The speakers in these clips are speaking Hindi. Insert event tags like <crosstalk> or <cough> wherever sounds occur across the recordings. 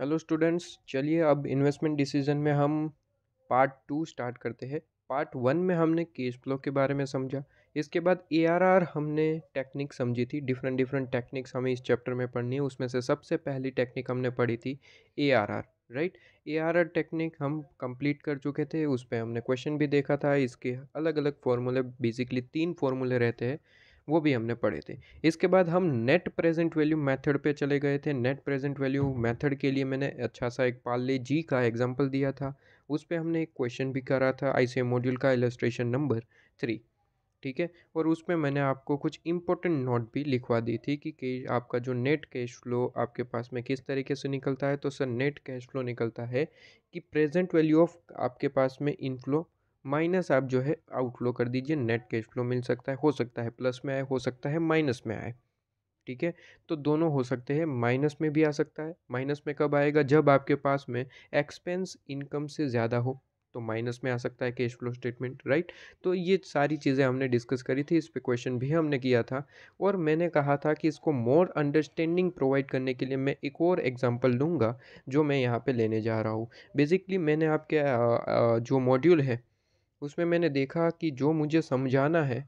हेलो स्टूडेंट्स चलिए अब इन्वेस्टमेंट डिसीजन में हम पार्ट टू स्टार्ट करते हैं पार्ट वन में हमने केस फ्लो के बारे में समझा इसके बाद एआरआर हमने टेक्निक समझी थी डिफरेंट डिफरेंट टेक्निक्स हमें इस चैप्टर में पढ़नी है उसमें से सबसे पहली टेक्निक हमने पढ़ी थी एआरआर राइट एआरआर टेक्निक हम कंप्लीट कर चुके थे उस पर हमने क्वेश्चन भी देखा था इसके अलग अलग फॉर्मूले बेसिकली तीन फॉर्मूले रहते हैं वो भी हमने पढ़े थे इसके बाद हम नेट प्रेजेंट वैल्यू मेथड पे चले गए थे नेट प्रेजेंट वैल्यू मेथड के लिए मैंने अच्छा सा एक पाले जी का एग्जाम्पल दिया था उस पर हमने एक क्वेश्चन भी करा था आई मॉड्यूल का इलस्ट्रेशन नंबर थ्री ठीक है और उस पर मैंने आपको कुछ इंपॉर्टेंट नोट भी लिखवा दी थी कि, कि आपका जो नेट कैश फ्लो आपके पास में किस तरीके से निकलता है तो सर नेट कैश फ्लो निकलता है कि प्रेजेंट वैल्यू ऑफ आपके पास में इनफ्लो माइनस आप जो है आउटफ्लो कर दीजिए नेट कैश फ्लो मिल सकता है हो सकता है प्लस में आए हो सकता है माइनस में आए ठीक है तो दोनों हो सकते हैं माइनस में भी आ सकता है माइनस में कब आएगा जब आपके पास में एक्सपेंस इनकम से ज़्यादा हो तो माइनस में आ सकता है कैश फ्लो स्टेटमेंट राइट तो ये सारी चीज़ें हमने डिस्कस करी थी इस पर क्वेश्चन भी हमने किया था और मैंने कहा था कि इसको मोर अंडरस्टैंडिंग प्रोवाइड करने के लिए मैं एक और एग्जांपल लूँगा जो मैं यहाँ पे लेने जा रहा हूँ बेसिकली मैंने आपके जो मॉड्यूल है उसमें मैंने देखा कि जो मुझे समझाना है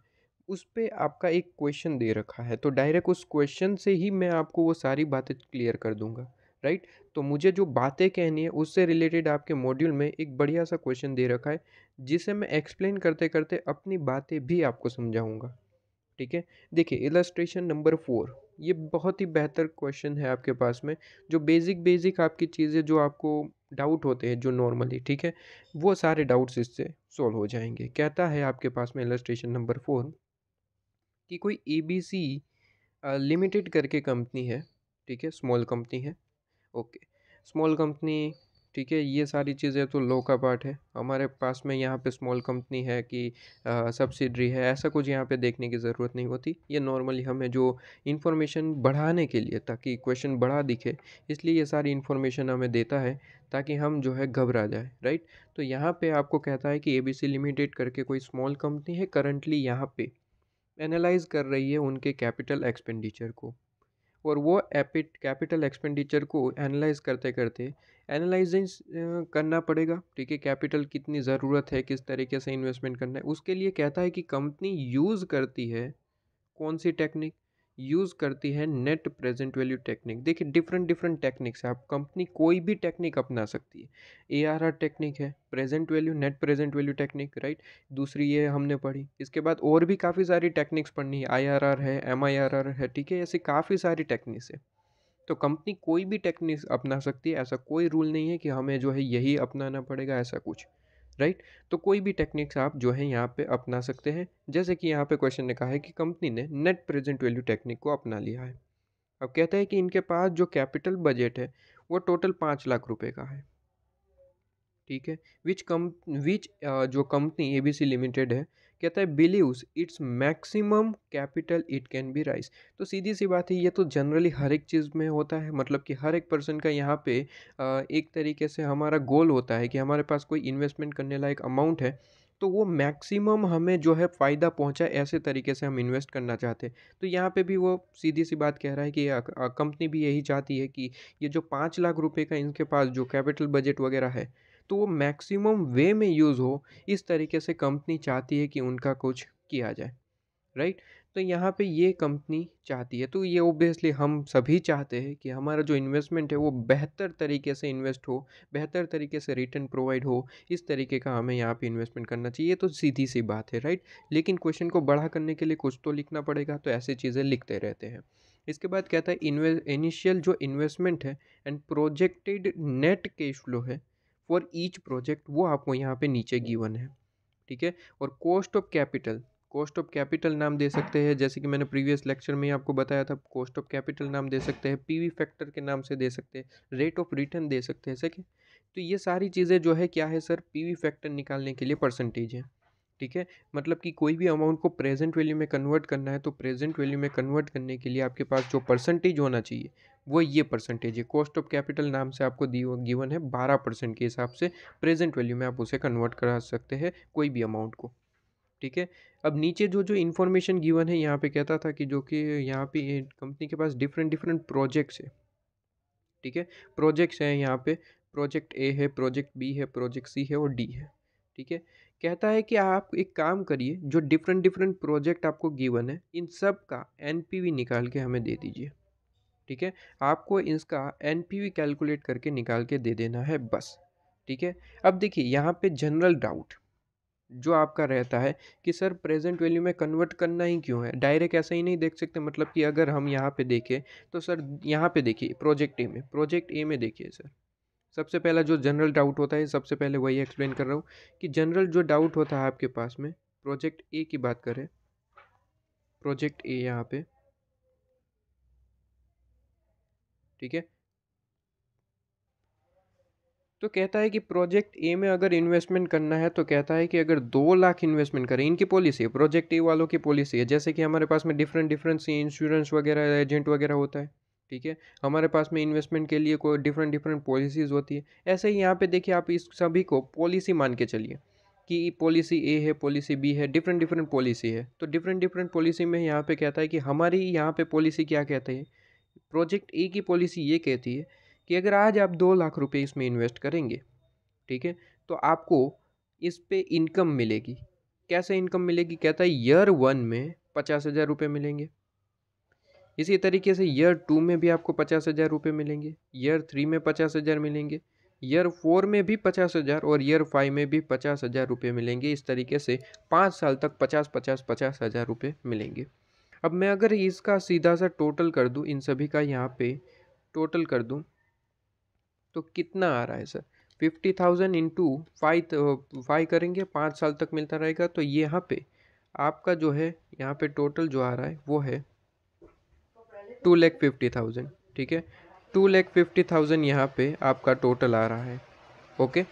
उस पर आपका एक क्वेश्चन दे रखा है तो डायरेक्ट उस क्वेश्चन से ही मैं आपको वो सारी बातें क्लियर कर दूंगा राइट तो मुझे जो बातें कहनी है उससे रिलेटेड आपके मॉड्यूल में एक बढ़िया सा क्वेश्चन दे रखा है जिसे मैं एक्सप्लेन करते करते अपनी बातें भी आपको समझाऊंगा ठीक है देखिए इलस्ट्रेशन नंबर फोर ये बहुत ही बेहतर क्वेश्चन है आपके पास में जो बेसिक बेसिक आपकी चीज़ें जो आपको डाउट होते हैं जो नॉर्मली ठीक है वो सारे डाउट्स इससे सॉल्व हो जाएंगे कहता है आपके पास में इलस्ट्रेशन नंबर फोर कि कोई ए बी सी लिमिटेड करके कंपनी है ठीक है स्मॉल कंपनी है ओके स्मॉल कंपनी ठीक है ये सारी चीज़ें तो लो का पार्ट है हमारे पास में यहाँ पे स्मॉल कंपनी है कि सब्सिडरी है ऐसा कुछ यहाँ पे देखने की ज़रूरत नहीं होती ये नॉर्मली हमें जो इन्फॉर्मेशन बढ़ाने के लिए ताकि क्वेश्चन बढ़ा दिखे इसलिए ये सारी इन्फॉर्मेशन हमें देता है ताकि हम जो है घबरा जाए राइट तो यहाँ पर आपको कहता है कि ए लिमिटेड करके कोई स्मॉल कंपनी है करंटली यहाँ पर एनालाइज कर रही है उनके कैपिटल एक्सपेंडिचर को और वो एपिट कैपिटल एक्सपेंडिचर को एनालाइज करते करते एनालाइजिंग करना पड़ेगा ठीक है कैपिटल कितनी ज़रूरत है किस तरीके से इन्वेस्टमेंट करना है उसके लिए कहता है कि कंपनी यूज़ करती है कौन सी टेक्निक यूज़ करती है नेट प्रेजेंट वैल्यू टेक्निक देखिए डिफरेंट डिफरेंट टेक्निक्स है आप कंपनी कोई भी टेक्निक अपना सकती है ए आर आर टेक्निक है present value net present value technique right दूसरी ये हमने पढ़ी इसके बाद और भी काफ़ी सारी टेक्निक्स पढ़नी है आई आर आर है एम आई आर आर है ठीक है ऐसी काफ़ी सारी टेक्निक्स है तो कंपनी कोई भी टेक्निक्स अपना सकती है ऐसा कोई रूल नहीं है कि हमें जो है यही अपनाना पड़ेगा ऐसा कुछ राइट तो कोई भी टेक्निक्स आप जो है यहाँ पे अपना सकते हैं जैसे कि यहाँ पे क्वेश्चन ने कहा है कि कंपनी ने नेट प्रेजेंट वैल्यू टेक्निक को अपना लिया है अब कहता है कि इनके पास जो कैपिटल बजट है वो टोटल पाँच लाख रुपये का है ठीक है विच कम विच जो कंपनी ए लिमिटेड है कहता है believes its maximum capital it can be raise तो सीधी सी बात है ये तो जनरली हर एक चीज़ में होता है मतलब कि हर एक पर्सन का यहाँ पे एक तरीके से हमारा गोल होता है कि हमारे पास कोई इन्वेस्टमेंट करने लायक अमाउंट है तो वो मैक्सिमम हमें जो है फ़ायदा पहुंचा ऐसे तरीके से हम इन्वेस्ट करना चाहते हैं तो यहाँ पे भी वो सीधी सी बात कह रहा है कि कंपनी भी यही चाहती है कि ये जो पाँच लाख रुपए का इनके पास जो कैपिटल बजट वगैरह है तो वो मैक्सिमम वे में यूज़ हो इस तरीके से कंपनी चाहती है कि उनका कुछ किया जाए राइट तो यहाँ पे ये कंपनी चाहती है तो ये ओबियसली हम सभी चाहते हैं कि हमारा जो इन्वेस्टमेंट है वो बेहतर तरीके से इन्वेस्ट हो बेहतर तरीके से रिटर्न प्रोवाइड हो इस तरीके का हमें यहाँ पे इन्वेस्टमेंट करना चाहिए तो सीधी सी बात है राइट लेकिन क्वेश्चन को बड़ा करने के लिए कुछ तो लिखना पड़ेगा तो ऐसी चीज़ें लिखते रहते हैं इसके बाद कहता है इनिशियल जो इन्वेस्टमेंट है and projected net cash flow है फॉर ईच प्रोजेक्ट वो आपको यहाँ पे नीचे गिवन है ठीक है और cost of capital cost of capital नाम दे सकते हैं जैसे कि मैंने प्रीवियस लेक्चर में आपको बताया था कॉस्ट ऑफ कैपिटल नाम दे सकते हैं पीवी फैक्टर के नाम से दे सकते हैं रेट ऑफ रिटर्न दे सकते हैं सके तो ये सारी चीज़ें जो है क्या है सर पीवी फैक्टर निकालने के लिए परसेंटेज है ठीक है मतलब कि कोई भी अमाउंट को प्रेजेंट वैल्यू में कन्वर्ट करना है तो प्रेजेंट वैल्यू में कन्वर्ट करने के लिए आपके पास जो परसेंटेज होना चाहिए वो ये परसेंटेज है कॉस्ट ऑफ कैपिटल नाम से आपको गिवन है बारह परसेंट के हिसाब से प्रेजेंट वैल्यू में आप उसे कन्वर्ट करा सकते हैं कोई भी अमाउंट को ठीक है अब नीचे जो जो इन्फॉर्मेशन गिवन है यहाँ पे कहता था कि जो कि यहाँ पे कंपनी के पास डिफरेंट डिफरेंट प्रोजेक्ट्स है ठीक है प्रोजेक्ट्स हैं यहाँ पे प्रोजेक्ट ए है प्रोजेक्ट बी है प्रोजेक्ट सी है और डी है ठीक है कहता है कि आप एक काम करिए जो डिफरेंट डिफरेंट प्रोजेक्ट आपको गिवन है इन सब का एन निकाल के हमें दे दीजिए ठीक है आपको इसका एन कैलकुलेट करके निकाल के दे देना है बस ठीक है अब देखिए यहाँ पे जनरल डाउट जो आपका रहता है कि सर प्रेजेंट वैल्यू में कन्वर्ट करना ही क्यों है डायरेक्ट ऐसा ही नहीं देख सकते मतलब कि अगर हम यहाँ पे देखें तो सर यहाँ पे देखिए प्रोजेक्ट ए में प्रोजेक्ट ए में देखिए सर सबसे पहला जो जनरल डाउट होता है सबसे पहले वही एक्सप्लेन कर रहा हूँ कि जनरल जो डाउट होता है आपके पास में प्रोजेक्ट ए की बात करें प्रोजेक्ट ए यहाँ पे ठीक है तो कहता है कि प्रोजेक्ट ए में अगर इन्वेस्टमेंट करना है तो कहता है कि अगर दो लाख इन्वेस्टमेंट करें इनकी पॉलिसी है प्रोजेक्ट ए वालों की पॉलिसी है जैसे कि हमारे पास में डिफरेंट डिफरेंट इंश्योरेंस वगैरह एजेंट वगैरह होता है ठीक है हमारे पास में इन्वेस्टमेंट के लिए कोई डिफरेंट डिफरेंट पॉलिसीज़ होती है ऐसे ही यहाँ पे देखिए आप इस सभी को पॉलिसी मान के चलिए कि पॉलिसी ए है पॉलिसी बी है डिफरेंट डिफरेंट पॉलिसी है तो डिफरेंट डिफरेंट पॉलिसी में यहाँ पे कहता है कि हमारी यहाँ पे पॉलिसी क्या कहते हैं प्रोजेक्ट ए की पॉलिसी ये कहती है कि अगर आज आप दो लाख रुपये इसमें इन्वेस्ट करेंगे ठीक है तो आपको इस पर इनकम मिलेगी कैसे इनकम मिलेगी कहता है ईयर वन में पचास हज़ार रुपये मिलेंगे इसी तरीके से ईयर टू में भी आपको पचास हज़ार रुपये मिलेंगे ईयर थ्री में पचास हज़ार मिलेंगे ईयर फोर में भी पचास हज़ार और ईयर फाइव में भी पचास हज़ार रुपये मिलेंगे इस तरीके से पाँच साल तक पचास पचास पचास हज़ार रुपये मिलेंगे अब मैं अगर इसका सीधा सा टोटल कर दूँ इन सभी का यहाँ पे टोटल कर दूँ तो कितना आ रहा है sir fifty thousand into five five करेंगे पाँच साल तक मिलता रहेगा तो यहाँ पे आपका जो है यहाँ पे टोटल जो आ रहा है वो है टू लैख फिफ्टी थाउजेंड ठीक है टू लैख फिफ्टी थाउजेंड यहाँ पे आपका टोटल आ रहा है ओके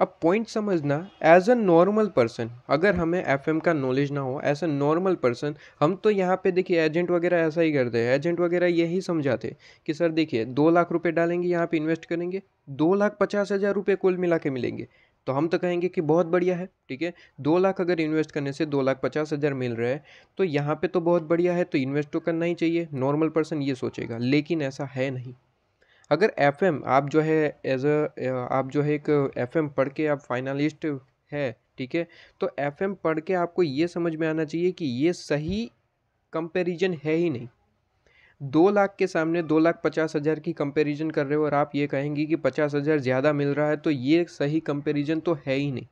अब पॉइंट समझना एज अ नॉर्मल पर्सन अगर हमें एफ का नॉलेज ना हो एज अ नॉर्मल पर्सन हम तो यहाँ पे देखिए एजेंट वगैरह ऐसा ही करते हैं एजेंट वगैरह यही समझाते कि सर देखिए दो लाख रुपए डालेंगे यहाँ पे इन्वेस्ट करेंगे दो लाख पचास हज़ार रुपये कुल मिला के मिलेंगे तो हम तो कहेंगे कि बहुत बढ़िया है ठीक है दो लाख अगर इन्वेस्ट करने से दो लाख पचास हज़ार मिल रहा है तो यहाँ पे तो बहुत बढ़िया है तो इन्वेस्ट तो करना ही चाहिए नॉर्मल पर्सन ये सोचेगा लेकिन ऐसा है नहीं अगर एफ आप जो है एज अ आप जो है एक एफ पढ़ के आप फाइनलिस्ट है ठीक है तो एफ पढ़ के आपको ये समझ में आना चाहिए कि ये सही कंपेरिजन है ही नहीं दो लाख के सामने दो लाख पचास हज़ार की कंपैरिजन कर रहे हो और आप ये कहेंगे कि पचास हज़ार ज़्यादा मिल रहा है तो ये सही कंपैरिजन तो है ही नहीं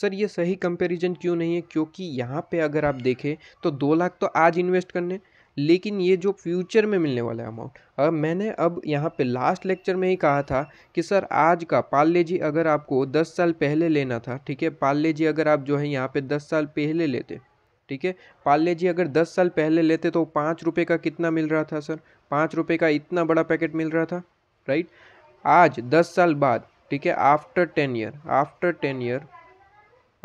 सर ये सही कंपैरिजन क्यों नहीं है क्योंकि यहाँ पे अगर आप देखें तो दो लाख तो आज इन्वेस्ट करने लेकिन ये जो फ्यूचर में मिलने वाला अमाउंट अब मैंने अब यहाँ पे लास्ट लेक्चर में ही कहा था कि सर आज का पाल जी अगर आपको दस साल पहले लेना था ठीक है पाल जी अगर आप जो है यहाँ पे दस साल पहले लेते ठीक है पार्ले जी अगर दस साल पहले लेते तो पाँच रुपये का कितना मिल रहा था सर पाँच रुपये का इतना बड़ा पैकेट मिल रहा था राइट आज दस साल बाद ठीक है after ten year after ten year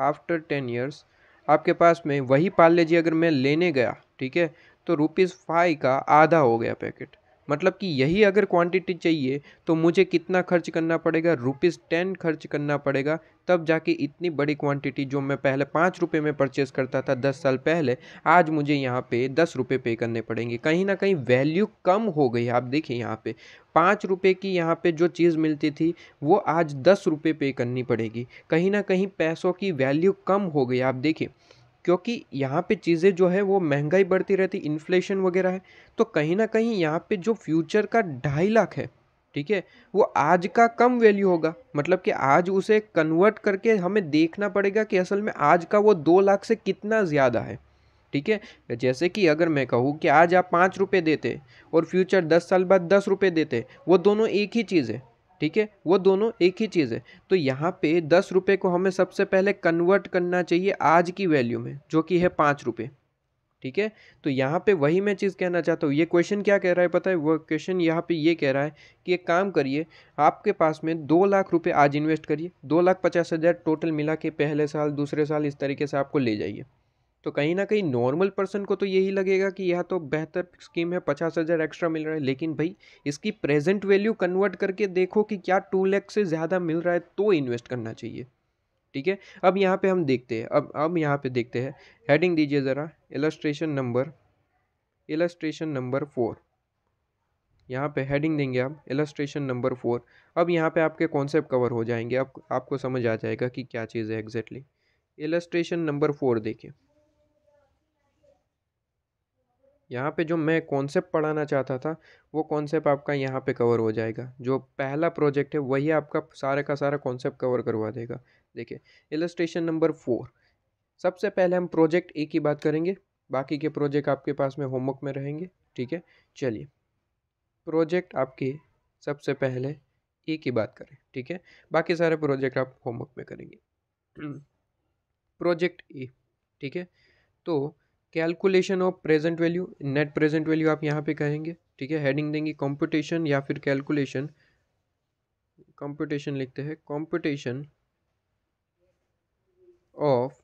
after ten years आपके पास में वही पार्ले जी अगर मैं लेने गया ठीक है तो रुपीज़ फाइव का आधा हो गया पैकेट मतलब कि यही अगर क्वांटिटी चाहिए तो मुझे कितना खर्च करना पड़ेगा रुपीज़ टेन खर्च करना पड़ेगा तब जाके इतनी बड़ी क्वांटिटी जो मैं पहले पाँच रुपये में परचेज़ करता था दस साल पहले आज मुझे यहाँ पे दस रुपये पे करने पड़ेंगे कहीं ना कहीं वैल्यू कम हो गई आप देखिए यहाँ पे पाँच रुपये की यहाँ पे जो चीज़ मिलती थी वो आज दस रुपये पे करनी पड़ेगी कहीं ना कहीं पैसों की वैल्यू कम हो गई आप देखिए क्योंकि यहाँ पे चीज़ें जो है वो महंगाई बढ़ती रहती इन्फ्लेशन वगैरह है तो कहीं ना कहीं यहाँ पे जो फ्यूचर का ढाई लाख है ठीक है वो आज का कम वैल्यू होगा मतलब कि आज उसे कन्वर्ट करके हमें देखना पड़ेगा कि असल में आज का वो दो लाख से कितना ज़्यादा है ठीक है जैसे कि अगर मैं कहूँ कि आज आप पाँच रुपये देते और फ्यूचर दस साल बाद दस रुपये देते वो दोनों एक ही चीज़ है ठीक है वो दोनों एक ही चीज़ है तो यहाँ पे दस रुपये को हमें सबसे पहले कन्वर्ट करना चाहिए आज की वैल्यू में जो कि है पाँच रुपये ठीक है तो यहाँ पे वही मैं चीज़ कहना चाहता हूँ ये क्वेश्चन क्या कह रहा है पता है वो क्वेश्चन यहाँ पे ये कह रहा है कि एक काम करिए आपके पास में दो लाख रुपये आज इन्वेस्ट करिए दो लाख पचास हज़ार टोटल मिला के पहले साल दूसरे साल इस तरीके से आपको ले जाइए तो कहीं ना कहीं नॉर्मल पर्सन को तो यही लगेगा कि यह तो बेहतर स्कीम है पचास हज़ार एक्स्ट्रा मिल रहा है लेकिन भाई इसकी प्रेजेंट वैल्यू कन्वर्ट करके देखो कि क्या टू लैख से ज़्यादा मिल रहा है तो इन्वेस्ट करना चाहिए ठीक है अब यहाँ पे हम देखते हैं अब अब यहाँ पे देखते हैं हेडिंग दीजिए ज़रा illustration number illustration number four यहाँ पे हेडिंग देंगे आप एलस्ट्रेशन नंबर फोर अब यहाँ पे आपके कॉन्सेप्ट कवर हो जाएंगे अब आप, आपको समझ आ जाएगा कि क्या चीज़ है एग्जैक्टली एलस्ट्रेशन नंबर फोर देखिए यहाँ पे जो मैं कॉन्सेप्ट पढ़ाना चाहता था वो कॉन्सेप्ट आपका यहाँ पे कवर हो जाएगा जो पहला प्रोजेक्ट है वही आपका सारे का सारा कॉन्सेप्ट कवर करवा देगा देखिए इलस्ट्रेशन नंबर फोर सबसे पहले हम प्रोजेक्ट ए की बात करेंगे बाकी के प्रोजेक्ट आपके पास में होमवर्क में रहेंगे ठीक है चलिए प्रोजेक्ट आपके सबसे पहले ए की बात करें ठीक है बाकी सारे प्रोजेक्ट आप होमवर्क में करेंगे प्रोजेक्ट <clears throat> ए ठीक है तो calculation of present value net present value आप यहाँ पे कहेंगे ठीक है हेडिंग देंगे कंपटीशन या फिर कैलकुलेशन कॉम्पिटिशन लिखते हैं competition of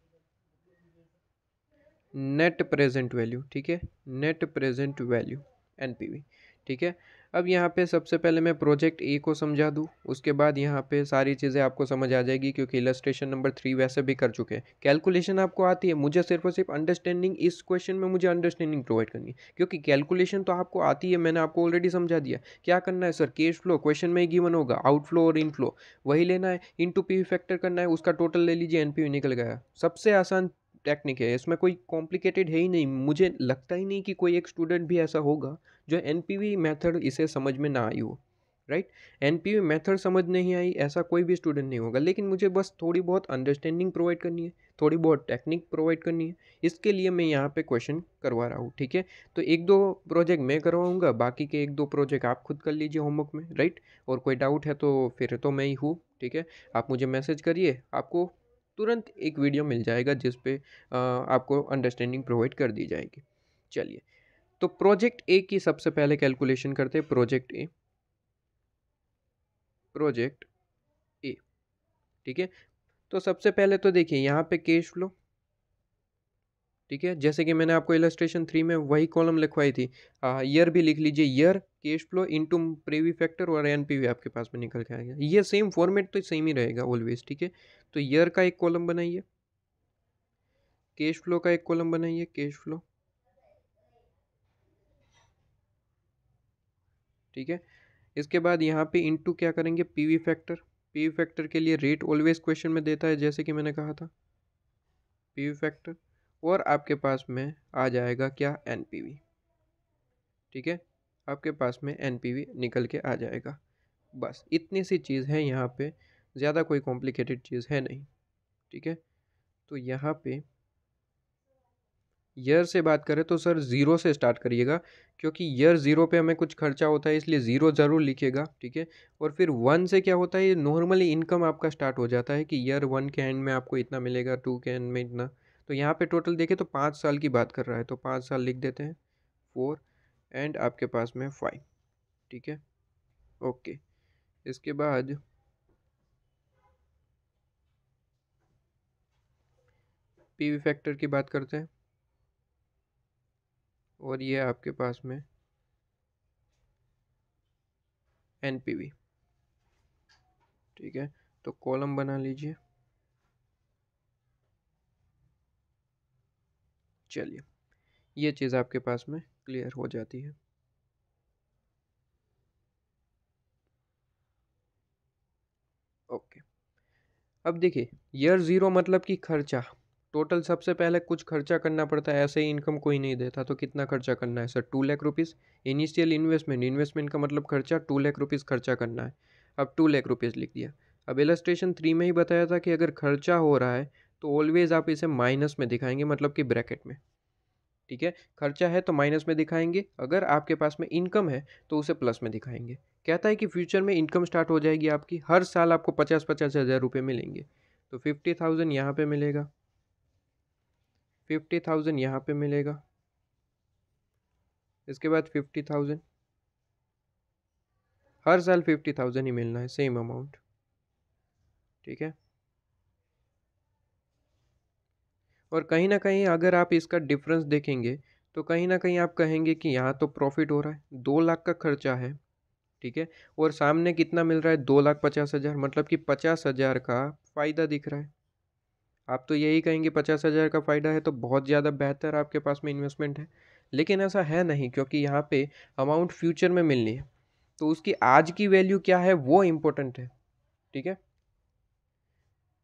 net present value ठीक है नेट प्रेजेंट वैल्यू एनपीवी ठीक है अब यहाँ पे सबसे पहले मैं प्रोजेक्ट ए को समझा दूँ उसके बाद यहाँ पे सारी चीज़ें आपको समझ आ जाएगी क्योंकि इलस्ट्रेशन नंबर थ्री वैसे भी कर चुके हैं कैलकुलेशन आपको आती है मुझे सिर्फ और सिर्फ अंडरस्टैंडिंग इस क्वेश्चन में मुझे अंडरस्टैंडिंग प्रोवाइड करनी है क्योंकि कैलकुलेशन तो आपको आती है मैंने आपको ऑलरेडी समझा दिया क्या करना है सर केश फ्लो क्वेश्चन में ही गिवन होगा आउटफ्लो और इनफ्लो वही लेना है इन टू पी फैक्टर करना है उसका टोटल ले लीजिए एन निकल गया सबसे आसान टेक्निक है इसमें कोई कॉम्प्लिकेटेड है ही नहीं मुझे लगता ही नहीं कि कोई एक स्टूडेंट भी ऐसा होगा जो एन मेथड इसे समझ में ना आई हो राइट एन पी मेथड समझ नहीं आई ऐसा कोई भी स्टूडेंट नहीं होगा लेकिन मुझे बस थोड़ी बहुत अंडरस्टैंडिंग प्रोवाइड करनी है थोड़ी बहुत टेक्निक प्रोवाइड करनी है इसके लिए मैं यहाँ पे क्वेश्चन करवा रहा हूँ ठीक है तो एक दो प्रोजेक्ट मैं करवाऊँगा बाकी के एक दो प्रोजेक्ट आप खुद कर लीजिए होमवर्क में राइट और कोई डाउट है तो फिर तो मैं ही हूँ ठीक है आप मुझे मैसेज करिए आपको तुरंत एक वीडियो मिल जाएगा जिस पे आपको अंडरस्टैंडिंग प्रोवाइड कर दी जाएगी चलिए तो प्रोजेक्ट ए की सबसे पहले कैलकुलेशन करते हैं प्रोजेक्ट ए प्रोजेक्ट ए ठीक है तो सबसे पहले तो देखिए यहाँ पे कैश फ्लो ठीक है जैसे कि मैंने आपको इलेस्ट्रेशन थ्री में वही कॉलम लिखवाई थी ईयर भी लिख लीजिए year cash flow into PV factor और एन पी वी आपके पास में निकल के आएगा ये सेम फॉर्मेट तो सेम ही रहेगा ऑलवेज ठीक है तो ईयर का एक कॉलम बनाइए कैश फ्लो का एक कॉलम बनाइए कैश फ्लो ठीक है इसके बाद यहाँ पे इंटू क्या करेंगे पीवी फैक्टर पीवी फैक्टर के लिए रेट ऑलवेज क्वेश्चन में देता है जैसे कि मैंने कहा था पीवी फैक्टर और आपके पास में आ जाएगा क्या एन ठीक है आपके पास में एन निकल के आ जाएगा बस इतनी सी चीज़ है यहाँ पे ज़्यादा कोई कॉम्प्लिकेटेड चीज़ है नहीं ठीक है तो यहाँ पे ईयर से बात करें तो सर ज़ीरो से स्टार्ट करिएगा क्योंकि ईयर ज़ीरो पे हमें कुछ खर्चा होता है इसलिए ज़ीरो ज़रूर लिखिएगा ठीक है और फिर वन से क्या होता है ये नॉर्मली इनकम आपका स्टार्ट हो जाता है कि ईयर वन के एंड में आपको इतना मिलेगा टू के एंड में इतना तो यहाँ पे टोटल देखें तो पाँच साल की बात कर रहा है तो पाँच साल लिख देते हैं फोर एंड आपके पास में फाइव ठीक है ओके इसके बाद पी वी फैक्टर की बात करते हैं और ये आपके पास में एन पी वी ठीक है तो कॉलम बना लीजिए चलिए ये चीज़ आपके पास में क्लियर हो जाती है ओके अब देखिए ईयर ज़ीरो मतलब कि खर्चा टोटल सबसे पहले कुछ खर्चा करना पड़ता है ऐसे ही इनकम कोई नहीं देता तो कितना खर्चा करना है sir two lakh rupees initial investment investment का मतलब खर्चा टू लाख रुपीज़ खर्चा करना है अब टू लाख रुपीज़ लिख दिया अब इलस्ट्रेशन थ्री में ही बताया था कि अगर खर्चा हो रहा है तो ऑलवेज़ आप इसे माइनस में दिखाएंगे मतलब कि ब्रैकेट में ठीक है खर्चा है तो माइनस में दिखाएंगे अगर आपके पास में इनकम है तो उसे प्लस में दिखाएंगे कहता है कि फ्यूचर में इनकम स्टार्ट हो जाएगी आपकी हर साल आपको पचास पचास हज़ार रुपये मिलेंगे तो फिफ्टी थाउजेंड यहाँ पर मिलेगा फिफ्टी थाउजेंड यहाँ पर मिलेगा इसके बाद फिफ्टी थाउजेंड हर साल फिफ्टी थाउजेंड ही मिलना है सेम अमाउंट ठीक है और कहीं ना कहीं अगर आप इसका डिफरेंस देखेंगे तो कहीं ना कहीं आप कहेंगे कि यहाँ तो प्रॉफिट हो रहा है दो लाख का खर्चा है ठीक है और सामने कितना मिल रहा है दो लाख पचास हज़ार मतलब कि पचास हज़ार का फ़ायदा दिख रहा है आप तो यही कहेंगे पचास हज़ार का फ़ायदा है तो बहुत ज़्यादा बेहतर आपके पास में इन्वेस्टमेंट है लेकिन ऐसा है नहीं क्योंकि यहाँ पे अमाउंट फ्यूचर में मिलनी है तो उसकी आज की वैल्यू क्या है वो इम्पोर्टेंट है ठीक है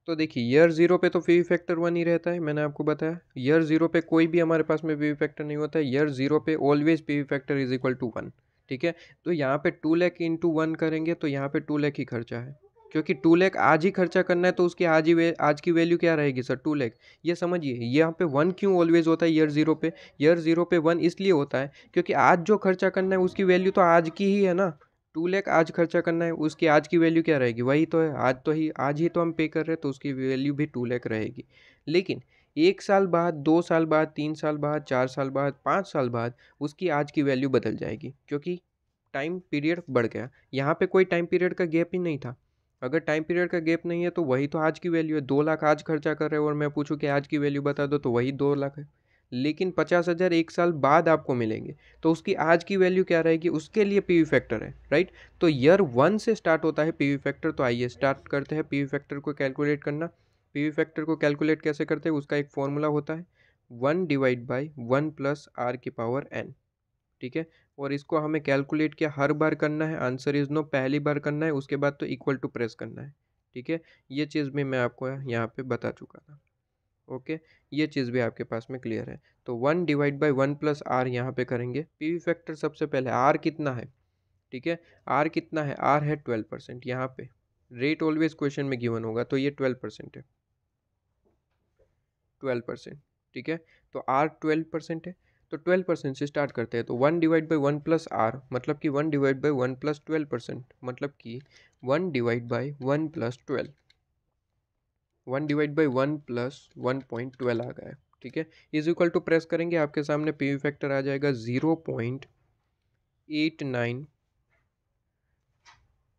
तो देखिए ईयर ज़ीरो पे तो वी फैक्टर वन ही रहता है मैंने आपको बताया ईयर ज़ीरो पे कोई भी हमारे पास में वी फैक्टर नहीं होता है ईयर ज़ीरो पे always V factor is equal to one ठीक है तो यहाँ पे टू लैख इंटू वन करेंगे तो यहाँ पे टू लैख ही खर्चा है क्योंकि टू लैख आज ही खर्चा करना है तो उसकी आज ही आज की वैल्यू क्या रहेगी सर टू लैख ये समझिए यहाँ पे वन क्यों ऑलवेज होता है ईयर ज़ीरो पे ईयर ज़ीरो पे वन इसलिए होता है क्योंकि आज जो खर्चा करना है उसकी वैल्यू तो आज की ही है ना टू लैख आज खर्चा करना है उसकी आज की वैल्यू क्या रहेगी वही तो है आज तो ही आज ही तो हम पे कर रहे हैं तो उसकी वैल्यू भी टू लैख रहेगी लेकिन एक साल बाद दो साल बाद तीन साल बाद चार साल बाद पाँच साल बाद उसकी आज की वैल्यू बदल जाएगी क्योंकि टाइम पीरियड बढ़ गया यहाँ पे कोई टाइम पीरियड का गैप ही नहीं था अगर टाइम पीरियड का गैप नहीं है तो वही तो आज की वैल्यू है दो लाख आज खर्चा कर रहे हो और मैं पूछूँ कि आज की वैल्यू बता दो तो वही दो लाख है लेकिन पचास हज़ार एक साल बाद आपको मिलेंगे तो उसकी आज की वैल्यू क्या रहेगी उसके लिए पी फैक्टर है राइट तो ईयर वन से स्टार्ट होता है पी फैक्टर तो आइए स्टार्ट करते हैं पी फैक्टर को कैलकुलेट करना पी फैक्टर को कैलकुलेट कैसे करते हैं उसका एक फॉर्मूला होता है one divide by one plus R की पावर एन ठीक है और इसको हमें कैलकुलेट किया हर बार करना है आंसर इज़ नो पहली बार करना है उसके बाद तो इक्वल टू प्रेस करना है ठीक है ये चीज़ भी मैं आपको यहाँ पे बता चुका था ओके ये चीज़ भी आपके पास में क्लियर है तो one divide by one plus R यहाँ पर करेंगे पी वी फैक्टर सबसे पहले आर कितना है ठीक है आर कितना है आर है ट्वेल्व परसेंट यहाँ पे रेट ऑलवेज क्वेश्चन में गिवन होगा तो ये ट्वेल्व परसेंट है ट्वेल्व परसेंट ठीक है तो आर ट्वेल्व परसेंट है तो ट्वेल्व परसेंट से स्टार्ट करते हैं तो one divide by one plus R मतलब कि one divide by one plus twelve percent मतलब कि one divide by one plus twelve one divide by one plus one point twelve आ गया है ठीक है इज इक्वल टू प्रेस करेंगे आपके सामने पी फैक्टर आ जाएगा zero point eight nine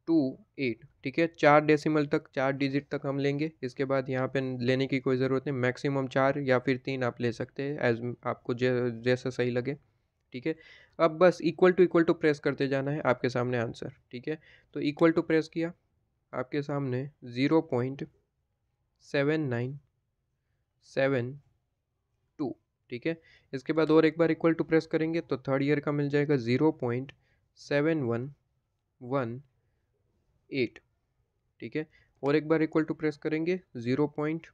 two eight ठीक है चार डेसिमल तक चार डिजिट तक हम लेंगे इसके बाद यहाँ पे लेने की कोई ज़रूरत नहीं मैक्सिमम चार या फिर तीन आप ले सकते हैं एज आपको जैसा सही लगे ठीक है अब बस equal to equal to press करते जाना है आपके सामने आंसर ठीक है तो इक्वल टू प्रेस किया आपके सामने zero point seven nine seven two ठीक है इसके बाद और एक बार इक्वल टू प्रेस करेंगे तो थर्ड ईयर का मिल जाएगा zero point seven one one eight ठीक है और एक बार इक्वल टू प्रेस करेंगे zero point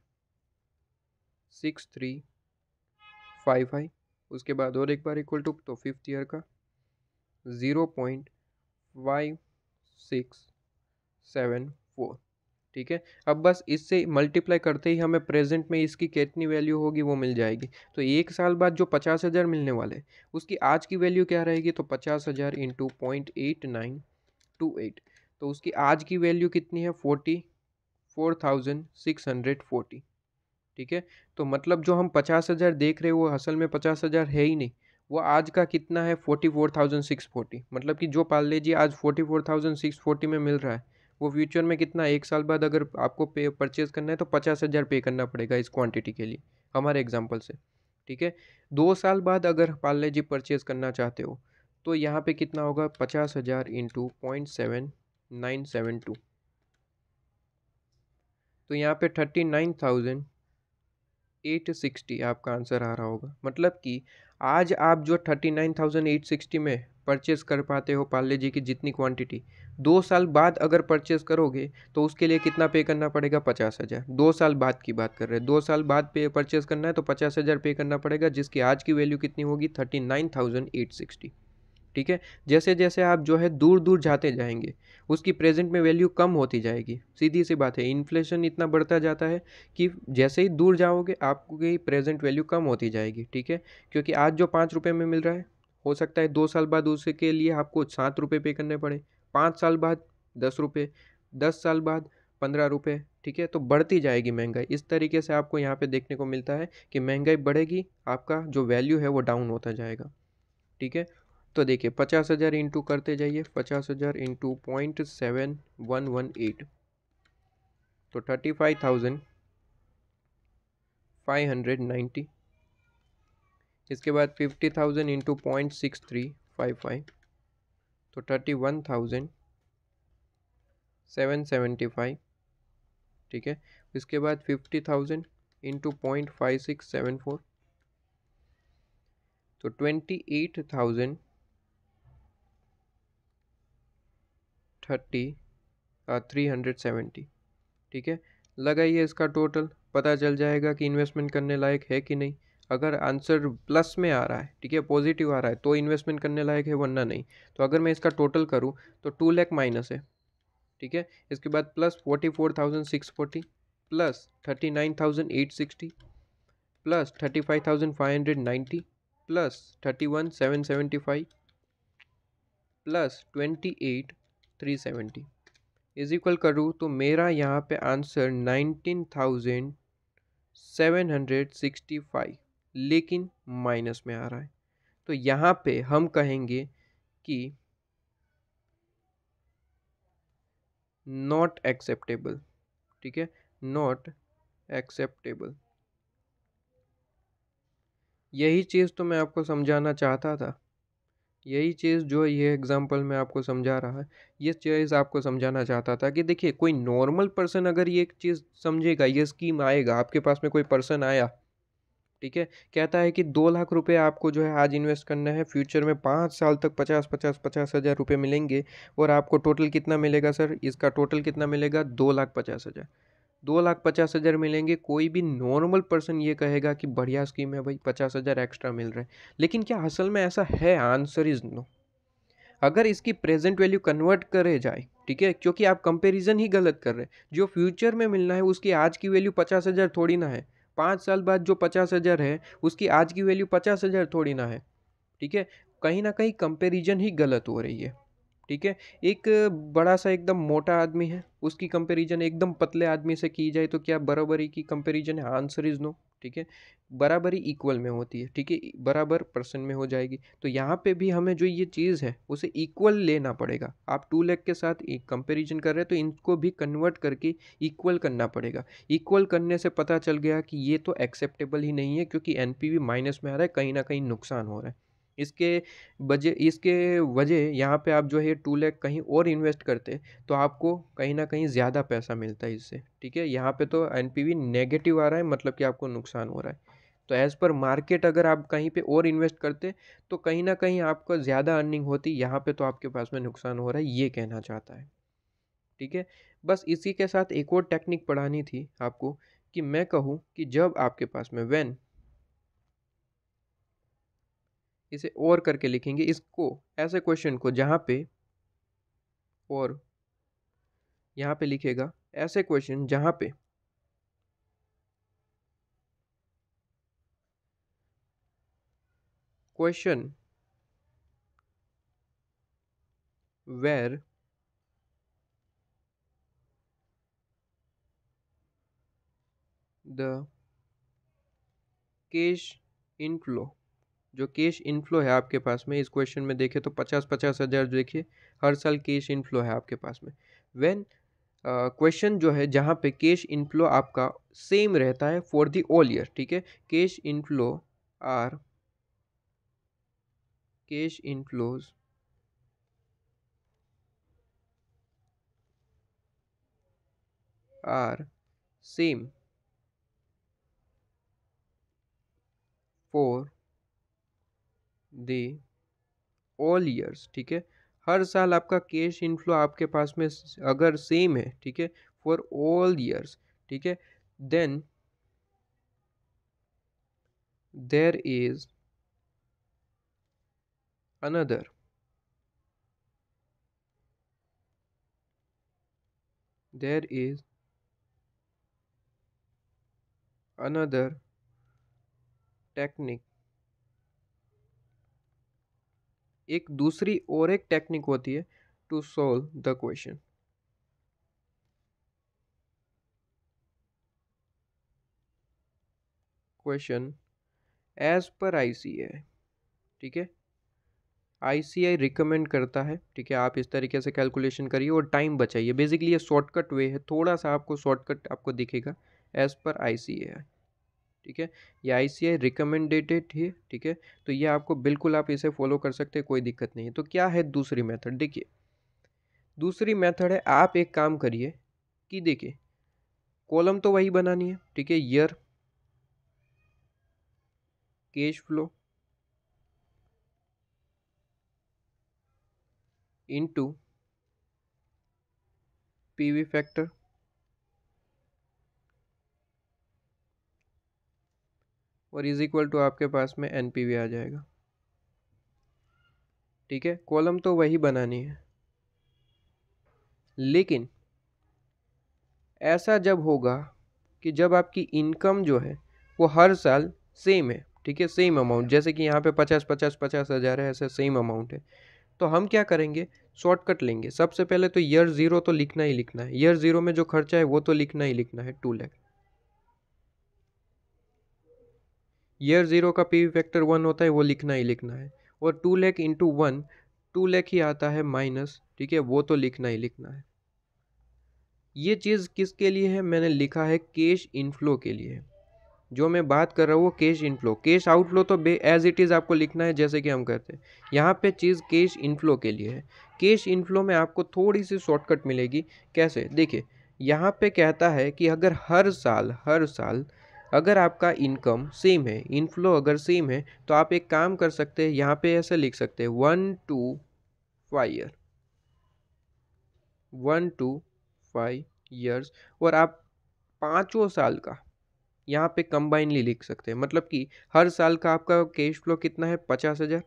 six three five five उसके बाद और एक बार इक्वल टू तो फिफ्थ ईयर का zero point five six seven four ठीक है अब बस इससे मल्टीप्लाई करते ही हमें प्रेजेंट में इसकी कितनी वैल्यू होगी वो मिल जाएगी तो एक साल बाद जो पचास हज़ार मिलने वाले उसकी आज की वैल्यू क्या रहेगी तो पचास हज़ार into point eight nine two eight तो उसकी आज की वैल्यू कितनी है forty four thousand six hundred forty ठीक है तो मतलब जो हम पचास हज़ार देख रहे वो असल में पचास हज़ार है ही नहीं वो आज का कितना है forty four thousand six forty मतलब कि जो पाल लीजिए आज forty four thousand six forty में मिल रहा है वो फ्यूचर में कितना एक साल बाद अगर आपको पे परचेज़ करना है तो पचास हज़ार पे करना पड़ेगा इस क्वांटिटी के लिए हमारे एग्जाम्पल से ठीक है दो साल बाद अगर पार्ले जी परचेज़ करना चाहते हो तो यहाँ पे कितना होगा पचास हज़ार into point seven nine seven two तो यहाँ पे thirty nine thousand eight sixty आपका आंसर आ रहा होगा मतलब कि आज आप जो thirty nine thousand eight sixty में परचेस कर पाते हो पार्ले जी की जितनी क्वांटिटी दो साल बाद अगर परचेज़ करोगे तो उसके लिए कितना पे करना पड़ेगा पचास हज़ार दो साल बाद की बात कर रहे हैं दो साल बाद पे परचेज़ करना है तो पचास हज़ार पे करना पड़ेगा जिसकी आज की वैल्यू कितनी होगी thirty nine thousand eight sixty ठीक है जैसे जैसे आप जो है दूर दूर जाते जाएंगे उसकी प्रेजेंट में वैल्यू कम होती जाएगी सीधी सी बात है इन्फ्लेशन इतना बढ़ता जाता है कि जैसे ही दूर जाओगे आपकी प्रेजेंट वैल्यू कम होती जाएगी ठीक है क्योंकि आज जो पाँच रुपये में मिल रहा है हो सकता है दो साल बाद उसके लिए आपको सात रुपये पे करने पड़े पाँच साल बाद दस रुपये दस साल बाद पंद्रह रुपये ठीक है तो बढ़ती जाएगी महंगाई इस तरीके से आपको यहाँ पे देखने को मिलता है कि महंगाई बढ़ेगी आपका जो वैल्यू है वो डाउन होता जाएगा ठीक है तो देखिए पचास हज़ार इंटू करते जाइए पचास हज़ार into point seven one one eight तो thirty five thousand five hundred ninety इसके बाद fifty thousand into point six three five five तो thirty one thousand seven seventy five ठीक है इसके बाद fifty thousand into point five six seven four तो twenty eight thousand thirty three hundred seventy ठीक है लगाइए इसका टोटल पता चल जाएगा कि इन्वेस्टमेंट करने लायक है कि नहीं अगर आंसर प्लस में आ रहा है ठीक है पॉजिटिव आ रहा है तो इन्वेस्टमेंट करने लायक है वरना नहीं तो अगर मैं इसका टोटल करूँ तो टू लैख माइनस है ठीक है इसके बाद plus forty four thousand six forty plus thirty nine thousand eight sixty plus thirty five thousand five hundred ninety plus thirty one seven seventy five plus twenty eight three seventy is equal करूँ तो मेरा यहाँ पे answer nineteen thousand seven hundred sixty five लेकिन माइनस में आ रहा है तो यहाँ पे हम कहेंगे कि नॉट एक्सेप्टेबल ठीक है नॉट एक्सेप्टेबल यही चीज़ तो मैं आपको समझाना चाहता था यही चीज़ जो ये एग्ज़ाम्पल मैं आपको समझा रहा है ये चीज़ आपको समझाना चाहता था कि देखिए कोई नॉर्मल पर्सन अगर ये एक चीज़ समझेगा ये स्कीम आएगा आपके पास में कोई पर्सन आया ठीक है कहता है कि दो लाख रुपए आपको जो है आज इन्वेस्ट करना है फ्यूचर में पाँच साल तक पचास पचास पचास हज़ार रुपये मिलेंगे और आपको टोटल कितना मिलेगा सर इसका टोटल कितना मिलेगा दो लाख पचास हज़ार दो लाख पचास हज़ार मिलेंगे कोई भी नॉर्मल पर्सन ये कहेगा कि बढ़िया स्कीम है भाई पचास हज़ार एक्स्ट्रा मिल रहे हैं लेकिन क्या असल में ऐसा है आंसर इज़ नो अगर इसकी प्रेजेंट वैल्यू कन्वर्ट करे जाए ठीक है क्योंकि आप कंपेरिजन ही गलत कर रहे हैं जो फ्यूचर में मिलना है उसकी आज की वैल्यू पचास हज़ार थोड़ी ना है पाँच साल बाद जो पचास हज़ार है उसकी आज की वैल्यू पचास हज़ार थोड़ी ना है ठीक है कहीं ना कहीं कंपेरिजन ही गलत हो रही है ठीक है एक बड़ा सा एकदम मोटा आदमी है उसकी कंपैरिजन एकदम पतले आदमी से की जाए तो क्या बराबरी की कंपैरिजन है आंसर इज़ नो ठीक है बराबरी इक्वल में होती है ठीक है बराबर परसेंट में हो जाएगी तो यहाँ पे भी हमें जो ये चीज़ है उसे इक्वल लेना पड़ेगा आप टू लेख के साथ एक कंपेरिजन कर रहे हैं तो इनको भी कन्वर्ट करके इक्वल करना पड़ेगा इक्वल करने से पता चल गया कि ये तो एक्सेप्टेबल ही नहीं है क्योंकि एन माइनस में आ रहा है कहीं ना कहीं नुकसान हो रहा है इसके वजह इसके वजह यहाँ पे आप जो है टू लैख कहीं और इन्वेस्ट करते तो आपको कहीं ना कहीं ज़्यादा पैसा मिलता है इससे ठीक है यहाँ पे तो एनपीवी नेगेटिव आ रहा है मतलब कि आपको नुकसान हो रहा है तो एज़ पर मार्केट अगर आप कहीं पे और इन्वेस्ट करते तो कहीं ना कहीं आपको ज़्यादा अर्निंग होती यहाँ पर तो आपके पास में नुकसान हो रहा है ये कहना चाहता है ठीक है बस इसी के साथ एक और टेक्निक पढ़ानी थी आपको कि मैं कहूँ कि जब आपके पास में वैन इसे और करके लिखेंगे इसको ऐसे क्वेश्चन को जहाँ पे और यहाँ पे लिखेगा ऐसे क्वेश्चन जहाँ पे question where the cash inflow जो कैश इनफ्लो है आपके पास में इस क्वेश्चन में देखें तो पचास पचास हज़ार देखिए हर साल कैश इनफ्लो है आपके पास में वेन क्वेश्चन uh, जो है जहाँ पे कैश इनफ्लो आपका सेम रहता है फॉर दी ऑल ईयर ठीक है cash inflow are cash inflows are same for the all years ठीक है हर साल आपका कैश इनफ्लो आपके पास में अगर सेम है ठीक है फॉर ऑल ईयर्स ठीक है then there is another there is another technique एक दूसरी और एक टेक्निक होती है to solve the question question as per ICA ठीक है आईसीआई रिकमेंड करता है ठीक है आप इस तरीके से कैलकुलेशन करिए और टाइम बचाइए बेसिकली ये शॉर्टकट वे है थोड़ा सा आपको शॉर्टकट आपको दिखेगा एज़ पर आई ठीक है ये आई सी आई रिकमेंडेटेड है ठीक है तो ये आपको बिल्कुल आप इसे फॉलो कर सकते हैं कोई दिक्कत नहीं है तो क्या है दूसरी मेथड देखिए दूसरी मेथड है आप एक काम करिए कि देखिए कॉलम तो वही बनानी है ठीक है year cash flow into PV factor और इज़ इक्वल टू आपके पास में एन पी वी आ जाएगा ठीक है कॉलम तो वही बनानी है लेकिन ऐसा जब होगा कि जब आपकी इनकम जो है वो हर साल सेम है ठीक है सेम अमाउंट जैसे कि यहाँ पे पचास पचास पचास हज़ार है ऐसा सेम अमाउंट है तो हम क्या करेंगे शॉर्टकट लेंगे सबसे पहले तो ईयर ज़ीरो तो लिखना ही लिखना है ईयर ज़ीरो में जो खर्चा है वो तो लिखना ही लिखना है टू लैख ईयर ज़ीरो का पी फैक्टर वन होता है वो लिखना ही लिखना है और टू लेख इंटू वन टू लेख ही आता है माइनस ठीक है वो तो लिखना ही लिखना है ये चीज़ किसके लिए है मैंने लिखा है कैश इनफ्लो के लिए जो मैं बात कर रहा हूँ वो कैश इनफ्लो कैश आउटफ्लो तो बे एज इट इज़ आपको लिखना है जैसे कि हम करते हैं यहाँ पे चीज़ कैश इनफ्लो के लिए है कैश इनफ्लो में आपको थोड़ी सी शॉर्टकट मिलेगी कैसे देखिए यहाँ पे कहता है कि अगर हर साल हर साल अगर आपका इनकम सेम है इनफ्लो अगर सेम है तो आप एक काम कर सकते हैं यहाँ पे ऐसा लिख सकते हैं one two five year one two five years और आप पाँचों साल का यहाँ पे कंबाइनली लिख सकते हैं मतलब कि हर साल का आपका कैश फ्लो कितना है पचास हज़ार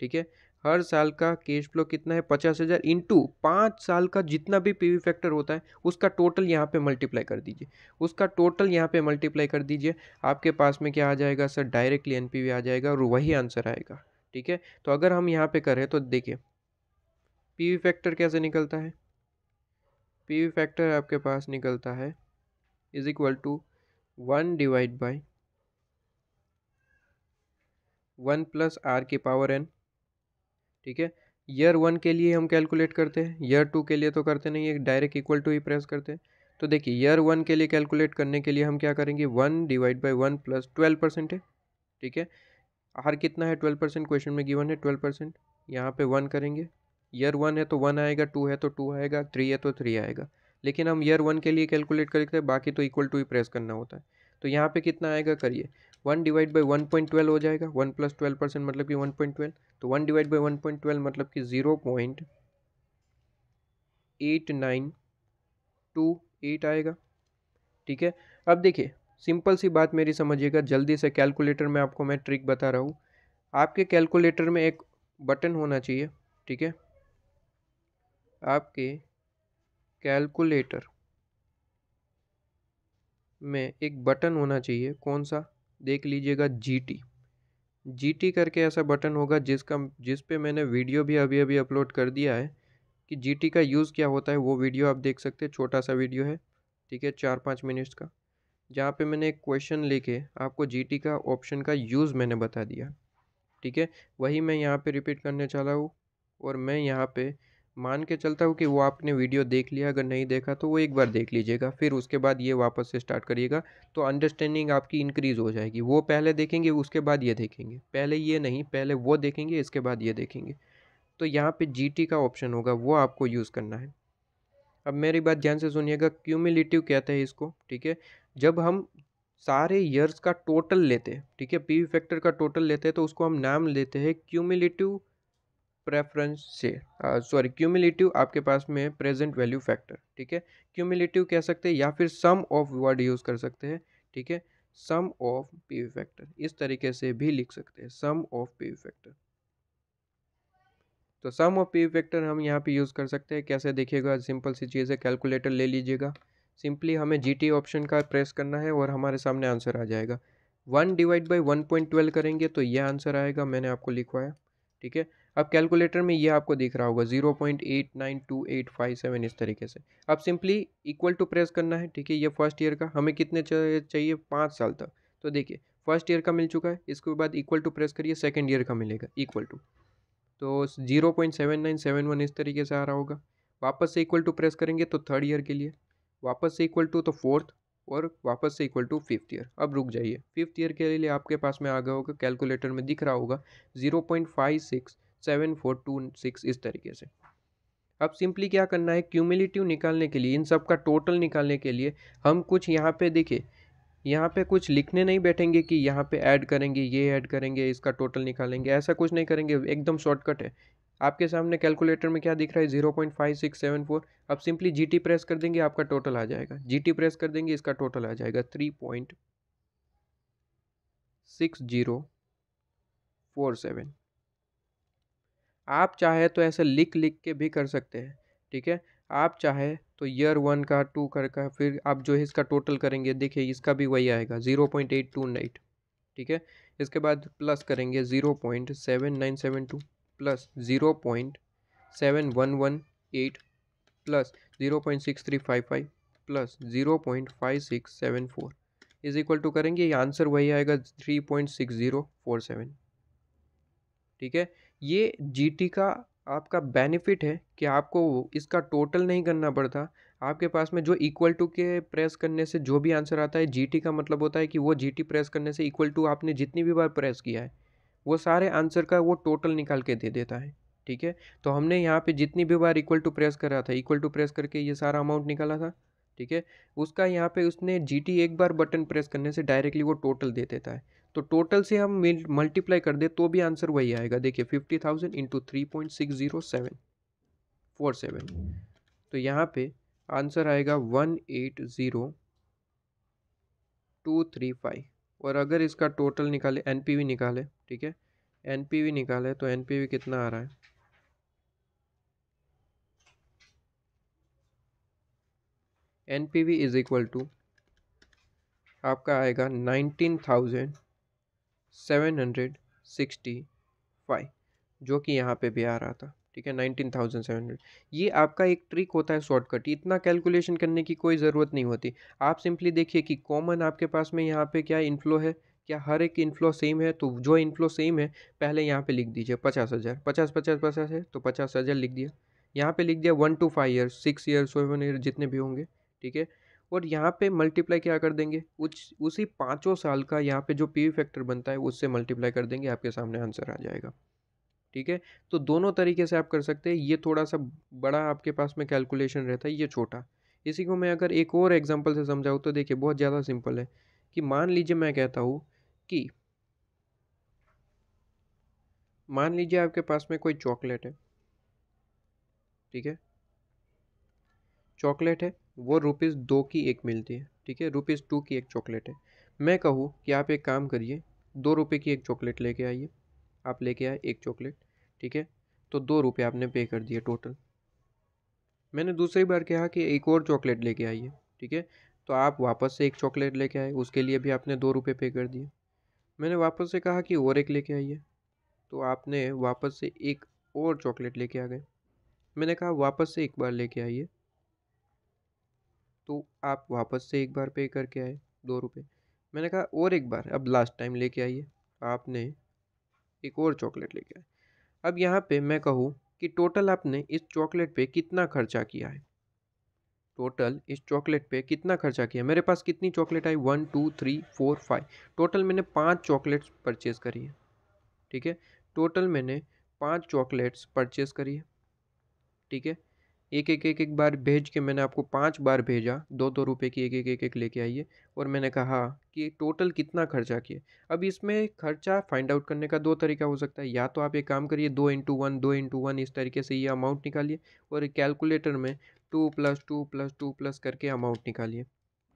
ठीक है हर साल का कैश फ्लो कितना है पचास हज़ार इंटू पाँच साल का जितना भी पीवी फैक्टर होता है उसका टोटल यहाँ पे मल्टीप्लाई कर दीजिए उसका टोटल यहाँ पे मल्टीप्लाई कर दीजिए आपके पास में क्या आ जाएगा सर डायरेक्टली एन आ जाएगा और वही आंसर आएगा ठीक है तो अगर हम यहाँ पे करें तो देखिए पी फैक्टर कैसे निकलता है पी फैक्टर आपके पास निकलता है is equal to one divide by one plus R के पावर एन ठीक है ईयर वन के लिए हम कैलकुलेट करते हैं ईयर टू के लिए तो करते नहीं है डायरेक्ट इक्वल टू ही प्रेस करते हैं तो देखिए ईयर वन के लिए कैलकुलेट करने के लिए हम क्या करेंगे one divide by one plus twelve percent है ठीक है हर कितना है ट्वेल्व परसेंट क्वेश्चन में गिवन है ट्वेल्व परसेंट यहाँ पर वन करेंगे ईयर वन है तो वन आएगा टू है तो टू आएगा थ्री है तो थ्री आएगा लेकिन हम ईयर वन के लिए कैलकुलेट करते हैं बाकी तो इक्वल टू ही प्रेस करना होता है तो यहाँ पे कितना आएगा करिए one divide by one point twelve हो जाएगा वन प्लस ट्वेल्व परसेंट मतलब कि वन पॉइंट ट्वेल्व तो one divide by one point twelve मतलब कि zero point eight nine two eight आएगा ठीक है अब देखिए सिंपल सी बात मेरी समझिएगा जल्दी से कैलकुलेटर में आपको मैं ट्रिक बता रहा हूँ आपके कैलकुलेटर में एक बटन होना चाहिए ठीक है आपके कैलकुलेटर में एक बटन होना चाहिए कौन सा देख लीजिएगा जी टी जी टी करके ऐसा बटन होगा जिसका जिस पे मैंने वीडियो भी अभी अभी अपलोड कर दिया है कि जी टी का यूज़ क्या होता है वो वीडियो आप देख सकते हैं छोटा सा वीडियो है ठीक है चार पाँच मिनट्स का जहाँ पे मैंने एक क्वेश्चन लेके आपको जी का ऑप्शन का यूज़ मैंने बता दिया ठीक है वही मैं यहाँ पे रिपीट करने चाह रहा हूँ और मैं यहाँ पे मान के चलता हूँ कि वो आपने वीडियो देख लिया अगर नहीं देखा तो वो एक बार देख लीजिएगा फिर उसके बाद ये वापस से स्टार्ट करिएगा तो अंडरस्टैंडिंग आपकी इंक्रीज़ हो जाएगी वो पहले देखेंगे उसके बाद ये देखेंगे पहले ये नहीं पहले वो देखेंगे इसके बाद ये देखेंगे तो यहाँ पे जी का ऑप्शन होगा वो आपको यूज़ करना है अब मेरी बात ध्यान से सुनिएगा क्यूमिलेटिव कहते हैं इसको ठीक है जब हम सारे ईयर्स का टोटल लेते हैं ठीक है पी फैक्टर का टोटल लेते हैं तो उसको हम नाम लेते हैं क्यूमिलेटिव प्रेफरेंस से सॉरी क्यूमिलेटिव आपके पास में प्रेजेंट वैल्यू फैक्टर ठीक है क्यूमिलेटिव कह सकते हैं या फिर सम ऑफ वर्ड यूज़ कर सकते हैं ठीक है सम ऑफ पी फैक्टर इस तरीके से भी लिख सकते हैं सम ऑफ पी फैक्टर तो सम ऑफ पी फैक्टर हम यहाँ पे यूज़ कर सकते हैं कैसे देखिएगा सिंपल सी चीज़ है कैलकुलेटर ले लीजिएगा सिंपली हमें जी ऑप्शन का प्रेस करना है और हमारे सामने आंसर आ जाएगा one divide by one point twelve करेंगे तो यह आंसर आएगा मैंने आपको लिखवाया ठीक है अब कैलकुलेटर में ये आपको दिख रहा होगा zero point eight nine two eight five seven इस तरीके से अब सिंपली इक्वल टू प्रेस करना है ठीक है ये फर्स्ट ईयर का हमें कितने चाहिए पाँच साल तक तो देखिए फर्स्ट ईयर का मिल चुका है इसके बाद इक्वल टू प्रेस करिए सेकेंड ईयर का मिलेगा इक्वल टू तो zero point seven nine seven one इस तरीके से आ रहा होगा वापस से इक्वल टू प्रेस करेंगे तो थर्ड ईयर के लिए वापस से इक्वल टू तो फोर्थ और वापस से इक्वल टू फिफ्थ ईयर अब रुक जाइए फिफ्थ ईयर के लिए आपके पास में आ गया होगा कैलकुलेटर में दिख रहा होगा zero point five six seven four two six इस तरीके से अब सिंपली क्या करना है क्यूमिलेटिव निकालने के लिए इन सब का टोटल निकालने के लिए हम कुछ यहाँ पे देखिए यहाँ पे कुछ लिखने नहीं बैठेंगे कि यहाँ पे ऐड करेंगे ये ऐड करेंगे इसका टोटल निकालेंगे ऐसा कुछ नहीं करेंगे एकदम शॉर्टकट है आपके सामने कैलकुलेटर में क्या दिख रहा है zero point five six seven four अब सिंपली जी प्रेस कर देंगे आपका टोटल आ जाएगा जी प्रेस कर देंगे इसका टोटल आ जाएगा three point six zero four seven आप चाहे तो ऐसे लिख लिख के भी कर सकते हैं ठीक है आप चाहे तो ईयर वन का टू कर का फिर आप जो है इसका टोटल करेंगे देखिए इसका भी वही आएगा zero point eight two night ठीक है इसके बाद प्लस करेंगे zero point seven nine seven two plus zero point seven one one eight plus zero point six three five five plus zero point five six seven four is equal to करेंगे ये आंसर वही आएगा three point six zero four seven ठीक है ये जी टी का आपका बेनिफिट है कि आपको इसका टोटल नहीं करना पड़ता आपके पास में जो इक्वल टू के प्रेस करने से जो भी आंसर आता है जी का मतलब होता है कि वो जी प्रेस करने से इक्वल टू आपने जितनी भी बार प्रेस किया है वो सारे आंसर का वो टोटल निकाल के दे देता है ठीक है तो हमने यहाँ पे जितनी भी बार इक्वल टू प्रेस करा था इक्वल टू प्रेस करके ये सारा अमाउंट निकाला था ठीक है उसका यहाँ पे उसने जी एक बार बटन प्रेस करने से डायरेक्टली वो टोटल दे देता है तो टोटल से हम मल्टीप्लाई कर दे तो भी आंसर वही आएगा देखिए fifty thousand into three point six zero seven four seven तो यहाँ पे आंसर आएगा one eight zero two three five और अगर इसका टोटल निकाले एन पी वी निकाले ठीक है एन पी वी निकाले तो एन पी वी कितना आ रहा है N P V is equal to आपका आएगा nineteen thousand seven hundred sixty five जो कि यहाँ पे भी आ रहा था ठीक है नाइनटीन थाउजेंड सेवन हंड्रेड ये आपका एक ट्रिक होता है शॉर्टकट इतना कैलकुलेशन करने की कोई ज़रूरत नहीं होती आप सिंपली देखिए कि कॉमन आपके पास में यहाँ पे क्या इनफ्लो है क्या हर एक इनफ्लो सेम है तो जो इनफ्लो सेम है पहले यहाँ पे लिख दीजिए पचास हज़ार पचास पचास पचास है तो पचास हज़ार लिख दिया यहाँ पे लिख दिया one two five year six year seven year जितने भी होंगे ठीक है और यहाँ पे मल्टीप्लाई क्या कर देंगे उस उसी पाँचों साल का यहाँ पे जो पी फैक्टर बनता है उससे मल्टीप्लाई कर देंगे आपके सामने आंसर आ जाएगा ठीक है तो दोनों तरीके से आप कर सकते हैं ये थोड़ा सा बड़ा आपके पास में कैलकुलेशन रहता है ये छोटा इसी को मैं अगर एक और एग्जाम्पल से समझाऊँ तो देखिए बहुत ज़्यादा सिंपल है कि मान लीजिए मैं कहता हूँ कि मान लीजिए आपके पास में कोई चॉकलेट है ठीक है चॉकलेट है वो रुपीज़ दो की एक मिलती है ठीक है रुपीज़ टू की एक चॉकलेट है मैं कहूँ कि आप एक काम करिए दो रुपये की एक चॉकलेट लेके आइए आप लेके आए एक चॉकलेट ठीक है तो दो रुपये आपने पे कर दिए टोटल मैंने दूसरी बार कहा कि एक और चॉकलेट लेके आइए ठीक है तो आप वापस से एक चॉकलेट लेके आए उसके लिए भी आपने दो रुपये पे कर दिए मैंने वापस से कहा कि और एक लेके आइए तो आपने वापस से एक और चॉकलेट लेके आ गए मैंने कहा वापस से एक बार लेके आइए तो आप वापस से एक बार पे करके आए दो रुपये मैंने कहा और एक बार अब लास्ट टाइम लेके आइए आपने एक और चॉकलेट लेके आए अब यहाँ पे मैं कहूँ कि टोटल आपने इस चॉकलेट पे कितना खर्चा किया है टोटल इस चॉकलेट पे कितना खर्चा किया मेरे पास कितनी चॉकलेट आई one two three four five total मैंने पाँच चॉकलेट्स परचेज़ करी है ठीक है टोटल मैंने पाँच चॉकलेट्स परचेज़ करी है ठीक है एक एक एक एक बार भेज के मैंने आपको पाँच बार भेजा दो दो रुपये की एक एक एक एक लेके आइए और मैंने कहा कि टोटल कितना खर्चा किए अब इसमें खर्चा फाइंड आउट करने का दो तरीका हो सकता है या तो आप एक काम करिए दो इंटू वन दो इंटू वन इस तरीके से ये अमाउंट निकालिए और कैलकुलेटर में two plus two plus two plus करके अमाउंट निकालिए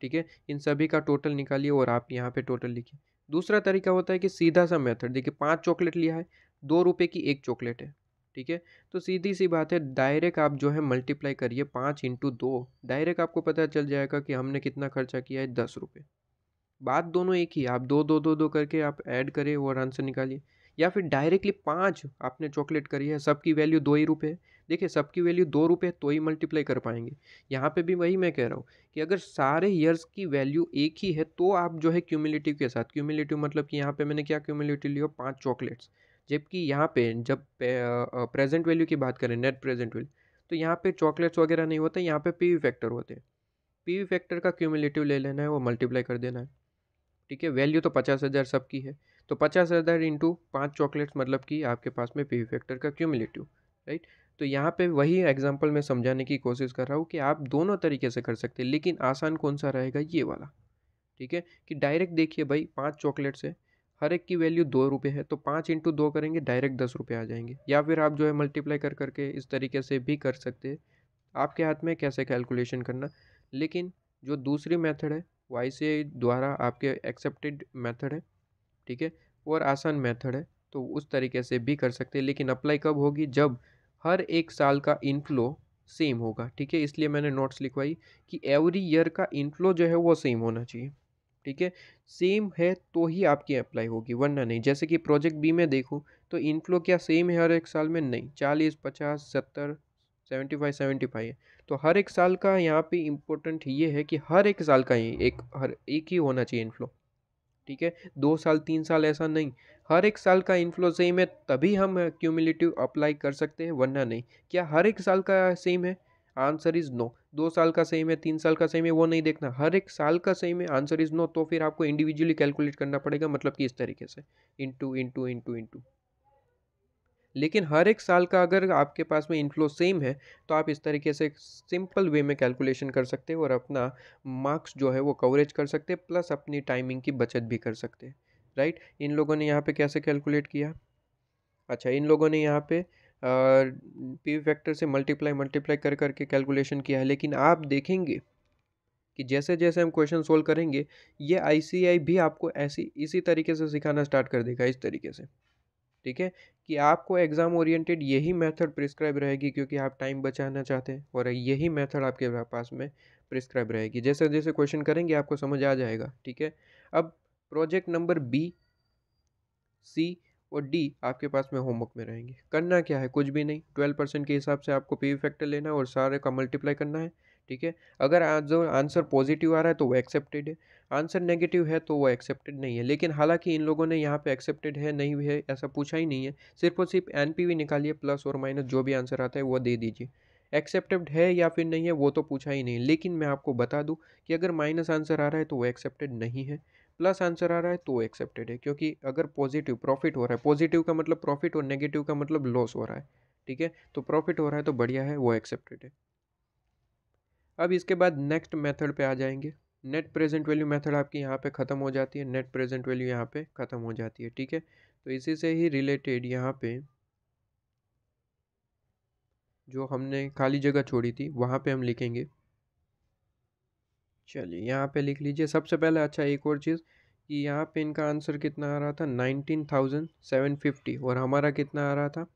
ठीक है इन सभी का टोटल निकालिए और आप यहाँ पर टोटल लिखिए दूसरा तरीका होता है कि सीधा सा मेथड देखिए पाँच चॉकलेट लिया है दो रुपये की एक चॉकलेट है ठीक है तो सीधी सी बात है डायरेक्ट आप जो है मल्टीप्लाई करिए पाँच इंटू दो डायरेक्ट आपको पता चल जाएगा कि हमने कितना खर्चा किया है दस रुपये बात दोनों एक ही आप दो दो दो दो करके आप ऐड करें और आंसर निकालिए या फिर डायरेक्टली पाँच आपने चॉकलेट करी है सबकी वैल्यू दो ही रुपये देखिए सबकी वैल्यू दो रुपये तो ही मल्टीप्लाई कर पाएंगे यहाँ पे भी वही मैं कह रहा हूँ कि अगर सारे ईयर्स की वैल्यू एक ही है तो आप जो है क्यूमिलेटिव के साथ क्यूमिलेटिव मतलब कि यहाँ पे मैंने क्या क्यूमिलेटिव लिया पाँच चॉकलेट्स जबकि यहाँ पे जब प्रेजेंट वैल्यू की बात करें नेट प्रेजेंट वैल्यू तो यहाँ पे चॉकलेट्स वगैरह नहीं होते यहाँ पे पी वी फैक्टर होते हैं पी वी फैक्टर का क्यूमुलेटिव ले लेना है वो मल्टीप्लाई कर देना है ठीक है वैल्यू तो पचास हज़ार सबकी है तो पचास हज़ार इंटू पाँच चॉकलेट्स मतलब कि आपके पास में पी वी फैक्टर का क्यूमुलेटिव राइट तो यहाँ पे वही एग्जांपल मैं समझाने की कोशिश कर रहा हूँ कि आप दोनों तरीके से कर सकते हैं लेकिन आसान कौन सा रहेगा ये वाला ठीक है कि डायरेक्ट देखिए भाई पाँच चॉकलेट्स है हर एक की वैल्यू दो रुपये है तो पाँच इंटू दो करेंगे डायरेक्ट दस रुपये आ जाएंगे या फिर आप जो है मल्टीप्लाई कर करके इस तरीके से भी कर सकते हैं आपके हाथ में कैसे कैलकुलेशन करना लेकिन जो दूसरी मेथड है वो आई द्वारा आपके एक्सेप्टेड मेथड है ठीक है और आसान मेथड है तो उस तरीके से भी कर सकते हैं लेकिन अप्लाई कब होगी जब हर एक साल का इनफ्लो सेम होगा ठीक है इसलिए मैंने नोट्स लिखवाई कि एवरी ईयर का इनफ्लो जो है वो सेम होना चाहिए ठीक है सेम है तो ही आपकी अप्लाई होगी वरना नहीं जैसे कि प्रोजेक्ट बी में देखूँ तो इनफ्लो क्या सेम है हर एक साल में नहीं चालीस पचास सत्तर सेवेंटी फाइव सेवेंटी फाइव है तो हर एक साल का यहाँ पे इम्पोर्टेंट ये है कि हर एक साल का ही एक हर एक ही होना चाहिए इनफ्लो ठीक है दो साल तीन साल ऐसा नहीं हर एक साल का इनफ्लो सेम है तभी हम क्यूमिलेटिव अप्लाई कर सकते हैं वरना नहीं क्या हर एक साल का सेम है आंसर इज़ नो दो साल का सेम है तीन साल का सेम है वो नहीं देखना हर एक साल का सेम है आंसर इज़ नो तो फिर आपको इंडिविजुअली कैलकुलेट करना पड़ेगा मतलब कि इस तरीके से इन टू इन टू लेकिन हर एक साल का अगर आपके पास में इनफ्लो सेम है तो आप इस तरीके से सिंपल वे में कैलकुलेशन कर सकते हैं और अपना मार्क्स जो है वो कवरेज कर सकते हैं प्लस अपनी टाइमिंग की बचत भी कर सकते हैं राइट इन लोगों ने यहाँ पे कैसे कैलकुलेट किया अच्छा इन लोगों ने यहाँ पे पी वी फैक्टर से मल्टीप्लाई मल्टीप्लाई कर करके कैलकुलेशन किया है लेकिन आप देखेंगे कि जैसे जैसे हम क्वेश्चन सोल्व करेंगे ये आईसीआई भी आपको ऐसी इसी तरीके से सिखाना स्टार्ट कर देगा इस तरीके से ठीक है कि आपको एग्ज़ाम ओरिएंटेड यही मेथड प्रिस्क्राइब रहेगी क्योंकि आप टाइम बचाना चाहते हैं और यही मेथड आपके पास में प्रिस्क्राइब रहेगी जैसे जैसे क्वेश्चन करेंगे आपको समझ आ जाएगा ठीक है अब प्रोजेक्ट नंबर बी सी और डी आपके पास में होमवर्क में रहेंगे करना क्या है कुछ भी नहीं ट्वेल्व परसेंट के हिसाब से आपको पी फैक्टर लेना है और सारे का मल्टीप्लाई करना है ठीक है अगर जो आंसर पॉजिटिव आ रहा है तो वो एक्सेप्टेड है आंसर नेगेटिव है तो वो एक्सेप्टेड नहीं है लेकिन हालांकि इन लोगों ने यहाँ पे एक्सेप्टेड है नहीं है ऐसा पूछा ही नहीं है सिर्फ और सिर्फ एन निकालिए प्लस और माइनस जो भी आंसर आता है वो दे दीजिए एक्सेप्टेड है या फिर नहीं है वो तो पूछा ही नहीं लेकिन मैं आपको बता दूँ कि अगर माइनस आंसर आ रहा है तो वो एक्सेप्टेड नहीं है प्लस आंसर आ रहा है तो एक्सेप्टेड है क्योंकि अगर पॉजिटिव प्रॉफिट हो रहा है पॉजिटिव का मतलब प्रॉफिट और नेगेटिव का मतलब लॉस हो रहा है ठीक है तो प्रॉफिट हो रहा है तो बढ़िया है वो एक्सेप्टेड है अब इसके बाद नेक्स्ट मेथड पे आ जाएंगे नेट प्रेजेंट वैल्यू मेथड आपकी यहाँ पे ख़त्म हो जाती है नेट प्रेजेंट वैल्यू यहाँ पे ख़त्म हो जाती है ठीक है तो इसी से ही रिलेटेड यहाँ पे जो हमने खाली जगह छोड़ी थी वहाँ पे हम लिखेंगे चलिए यहाँ पे लिख लीजिए सबसे पहले अच्छा एक और चीज़ कि यहाँ पे इनका आंसर कितना आ रहा था नाइनटीन थाउजेंड सेवन फिफ्टी और हमारा कितना आ रहा था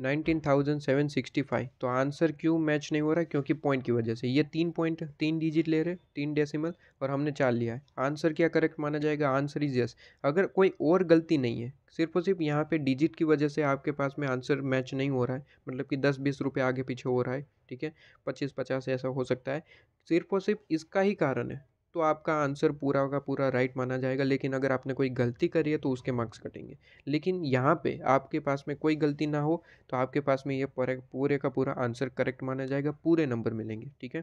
nineteen thousand seven sixty five तो आंसर क्यों मैच नहीं हो रहा है क्योंकि पॉइंट की वजह से ये तीन पॉइंट तीन डिजिट ले रहे तीन डेसिमल और हमने चार लिया है आंसर क्या करेक्ट माना जाएगा आंसर इज यस अगर कोई और गलती नहीं है सिर्फ और सिर्फ यहाँ पे डिजिट की वजह से आपके पास में आंसर मैच नहीं हो रहा है मतलब कि दस बीस रुपये आगे पीछे हो रहा है ठीक है पच्चीस पचास ऐसा हो सकता है सिर्फ और सिर्फ इसका ही कारण है तो आपका आंसर पूरा का पूरा राइट माना जाएगा लेकिन अगर आपने कोई गलती करी है तो उसके मार्क्स कटेंगे लेकिन यहाँ पे आपके पास में कोई गलती ना हो तो आपके पास में ये पूरे का पूरा आंसर करेक्ट माना जाएगा पूरे नंबर मिलेंगे ठीक है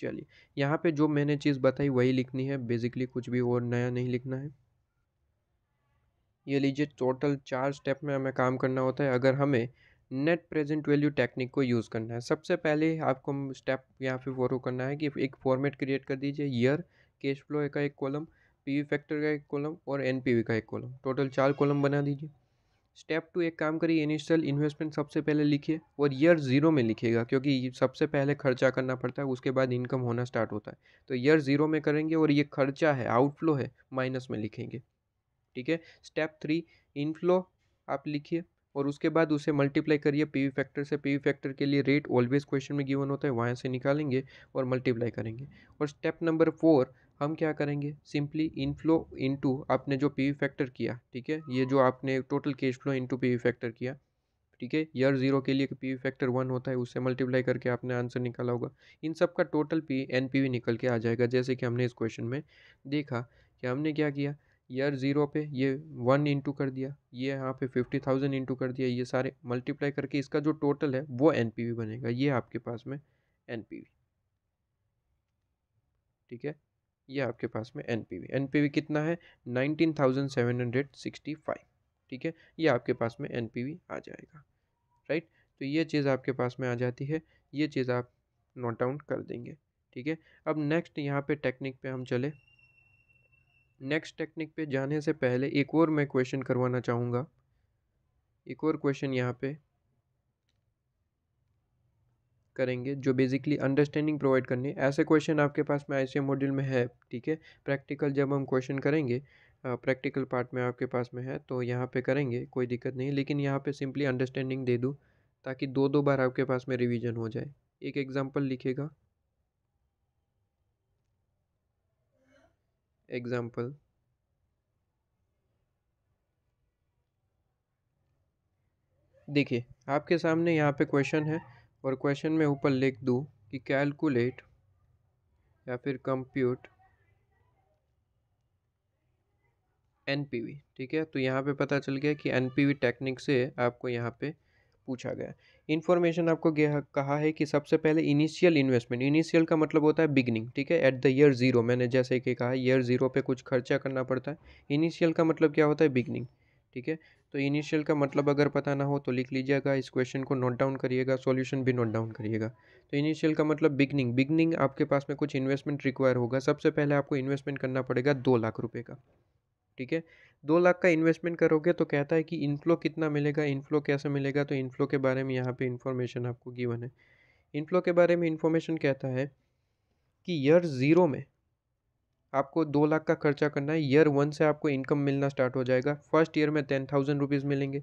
चलिए यहाँ पे जो मैंने चीज़ बताई वही लिखनी है बेसिकली कुछ भी और नया नहीं लिखना है ये लीजिए टोटल चार स्टेप में हमें काम करना होता है अगर हमें नेट प्रेजेंट वैल्यू टेक्निक को यूज़ करना है सबसे पहले आपको स्टेप यहाँ पे फॉलो करना है कि एक फॉर्मेट क्रिएट कर दीजिए ईयर कैश फ्लो का एक कॉलम पीवी फैक्टर का एक कॉलम और एनपीवी का एक कॉलम टोटल चार कॉलम बना दीजिए स्टेप टू एक काम करिए इनिशियल इन्वेस्टमेंट सबसे पहले लिखिए और ईयर ज़ीरो में लिखिएगा क्योंकि सबसे पहले खर्चा करना पड़ता है उसके बाद इनकम होना स्टार्ट होता है तो ईयर ज़ीरो में करेंगे और ये खर्चा है आउटफ्लो है माइनस में लिखेंगे ठीक है स्टेप थ्री इनफ्लो आप लिखिए और उसके बाद उसे मल्टीप्लाई करिए पीवी फैक्टर से पीवी फैक्टर के लिए रेट ऑलवेज क्वेश्चन में गिवन होता है वहाँ से निकालेंगे और मल्टीप्लाई करेंगे और स्टेप नंबर फोर हम क्या करेंगे सिंपली इनफ्लो इनटू आपने जो पीवी फैक्टर किया ठीक है ये जो आपने total cash flow into PV factor किया ठीक है ईयर जीरो के लिए पी फैक्टर वन होता है उससे मल्टीप्लाई करके आपने आंसर निकाला होगा इन सब का टोटल पी एन निकल के आ जाएगा जैसे कि हमने इस क्वेश्चन में देखा कि हमने क्या किया यार ज़ीरो पे ये वन इंटू कर दिया ये यहाँ पे फिफ्टी थाउजेंड इंटू कर दिया ये सारे मल्टीप्लाई करके इसका जो टोटल है वो एन बनेगा ये आपके पास में एन ठीक है ये आपके पास में एन पी कितना है nineteen thousand seven hundred sixty five ठीक है ये आपके पास में एन आ जाएगा राइट तो ये चीज़ आपके पास में आ जाती है ये चीज़ आप नोट डाउन कर देंगे ठीक है अब नेक्स्ट यहाँ पे टेक्निक पे हम चले नेक्स्ट टेक्निक पे जाने से पहले एक और मैं क्वेश्चन करवाना चाहूँगा एक और क्वेश्चन यहाँ पे करेंगे जो बेसिकली अंडरस्टैंडिंग प्रोवाइड करनी है ऐसे क्वेश्चन आपके पास में आई मॉड्यूल में है ठीक है प्रैक्टिकल जब हम क्वेश्चन करेंगे प्रैक्टिकल पार्ट में आपके पास में है तो यहाँ पे करेंगे कोई दिक्कत नहीं लेकिन यहाँ पे सिंपली अंडरस्टैंडिंग दे दूँ ताकि दो दो बार आपके पास में रिवीजन हो जाए एक एग्जांपल लिखेगा example देखिए आपके सामने यहाँ पे क्वेश्चन है और क्वेश्चन में ऊपर लिख दूँ कि कैलकुलेट या फिर कंप्यूट एनपीवी ठीक है तो यहाँ पे पता चल गया कि एनपीवी टेक्निक से आपको यहाँ पे पूछा गया इन्फॉर्मेशन आपको कहा है कि सबसे पहले इनिशियल इन्वेस्टमेंट इनिशियल का मतलब होता है बिगनिंग ठीक है एट द ईयर जीरो मैंने जैसे कि कहा ईयर जीरो पे कुछ खर्चा करना पड़ता है इनिशियल का मतलब क्या होता है बिगनिंग ठीक है तो इनिशियल का मतलब अगर पता ना हो तो लिख लीजिएगा इस क्वेश्चन को नोट डाउन करिएगा सॉल्यूशन भी नोट डाउन करिएगा तो इनिशियल का मतलब बिगनिंग बिगनिंग आपके पास में कुछ इन्वेस्टमेंट रिक्वायर होगा सबसे पहले आपको इन्वेस्टमेंट करना पड़ेगा दो लाख रुपये का ठीक है दो लाख का इन्वेस्टमेंट करोगे तो कहता है कि इनफ्लो कितना मिलेगा इनफ्लो कैसे मिलेगा तो इनफ्लो के बारे में यहाँ पे इन्फॉर्मेशन आपको गिवन है इनफ्लो के बारे में इन्फॉर्मेशन कहता है कि ईयर ज़ीरो में आपको दो लाख का खर्चा करना है ईयर वन से आपको इनकम मिलना स्टार्ट हो जाएगा फर्स्ट ईयर में टेन थाउजेंड रुपीज़ मिलेंगे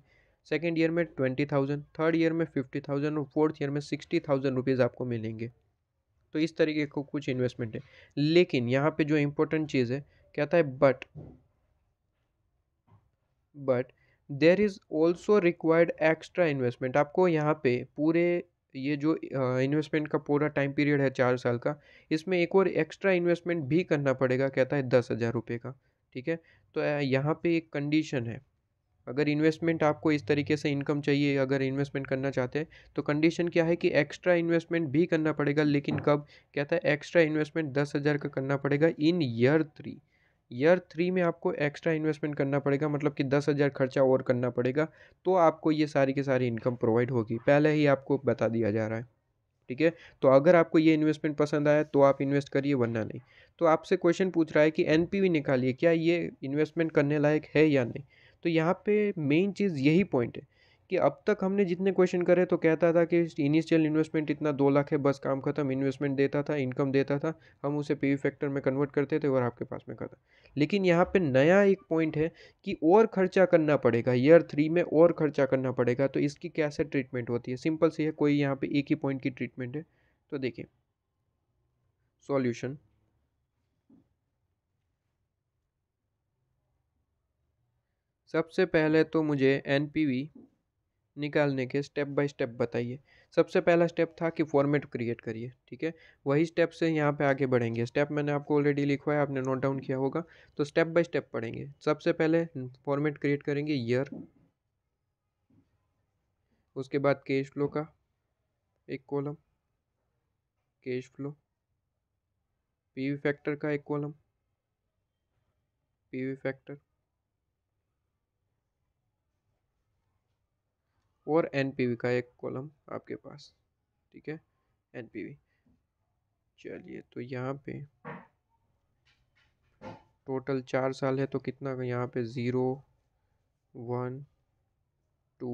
सेकेंड ईयर में ट्वेंटी थाउजेंड थर्ड ईयर में फिफ्टी थाउजेंड और फोर्थ ईयर में सिक्सटी थाउजेंड रुपीज़ आपको मिलेंगे तो इस तरीके को कुछ इन्वेस्टमेंट है लेकिन यहाँ पे जो इम्पोर्टेंट चीज़ है कहता है but but there is also required extra investment आपको यहाँ पे पूरे ये जो इन्वेस्टमेंट का पूरा टाइम पीरियड है चार साल का इसमें एक और एक्स्ट्रा इन्वेस्टमेंट भी करना पड़ेगा कहता है दस हज़ार रुपये का ठीक है तो यहाँ पे एक कंडीशन है अगर इन्वेस्टमेंट आपको इस तरीके से इनकम चाहिए अगर इन्वेस्टमेंट करना चाहते हैं तो कंडीशन क्या है कि एक्स्ट्रा इन्वेस्टमेंट भी करना पड़ेगा लेकिन कब कहता है एक्स्ट्रा इन्वेस्टमेंट दस हज़ार का करना पड़ेगा in year three year three में आपको एक्स्ट्रा इन्वेस्टमेंट करना पड़ेगा मतलब कि दस हज़ार खर्चा और करना पड़ेगा तो आपको ये सारी के सारी इनकम प्रोवाइड होगी पहले ही आपको बता दिया जा रहा है ठीक है तो अगर आपको ये इन्वेस्टमेंट पसंद आया तो आप इन्वेस्ट करिए वरना नहीं तो आपसे क्वेश्चन पूछ रहा है कि एन निकालिए क्या ये इन्वेस्टमेंट करने लायक है या नहीं तो यहाँ पे मेन चीज़ यही पॉइंट है कि अब तक हमने जितने क्वेश्चन करे तो कहता था कि इनिशियल इन्वेस्टमेंट इतना दो लाख है बस काम खत्म इन्वेस्टमेंट देता था इनकम देता था हम उसे पी फैक्टर में कन्वर्ट करते थे और आपके पास में खत्म लेकिन यहाँ पे नया एक पॉइंट है कि और खर्चा करना पड़ेगा ईयर थ्री में और खर्चा करना पड़ेगा तो इसकी कैसे ट्रीटमेंट होती है सिंपल सी है कोई यहाँ पर एक ही पॉइंट की ट्रीटमेंट है तो देखिए सॉल्यूशन सबसे पहले तो मुझे एन पी वी निकालने के स्टेप बाय स्टेप बताइए सबसे पहला स्टेप था कि फॉर्मेट क्रिएट करिए ठीक है वही स्टेप से यहाँ पे आगे बढ़ेंगे स्टेप मैंने आपको ऑलरेडी लिखवा है आपने नोट डाउन किया होगा तो स्टेप बाय स्टेप पढ़ेंगे सबसे पहले फॉर्मेट क्रिएट करेंगे ईयर उसके बाद कैश फ्लो का एक column cash flow P factor का एक कॉलम पी फैक्टर और एन का एक कॉलम आपके पास ठीक है एन चलिए तो यहाँ पे टोटल चार साल है तो कितना यहाँ पे zero one two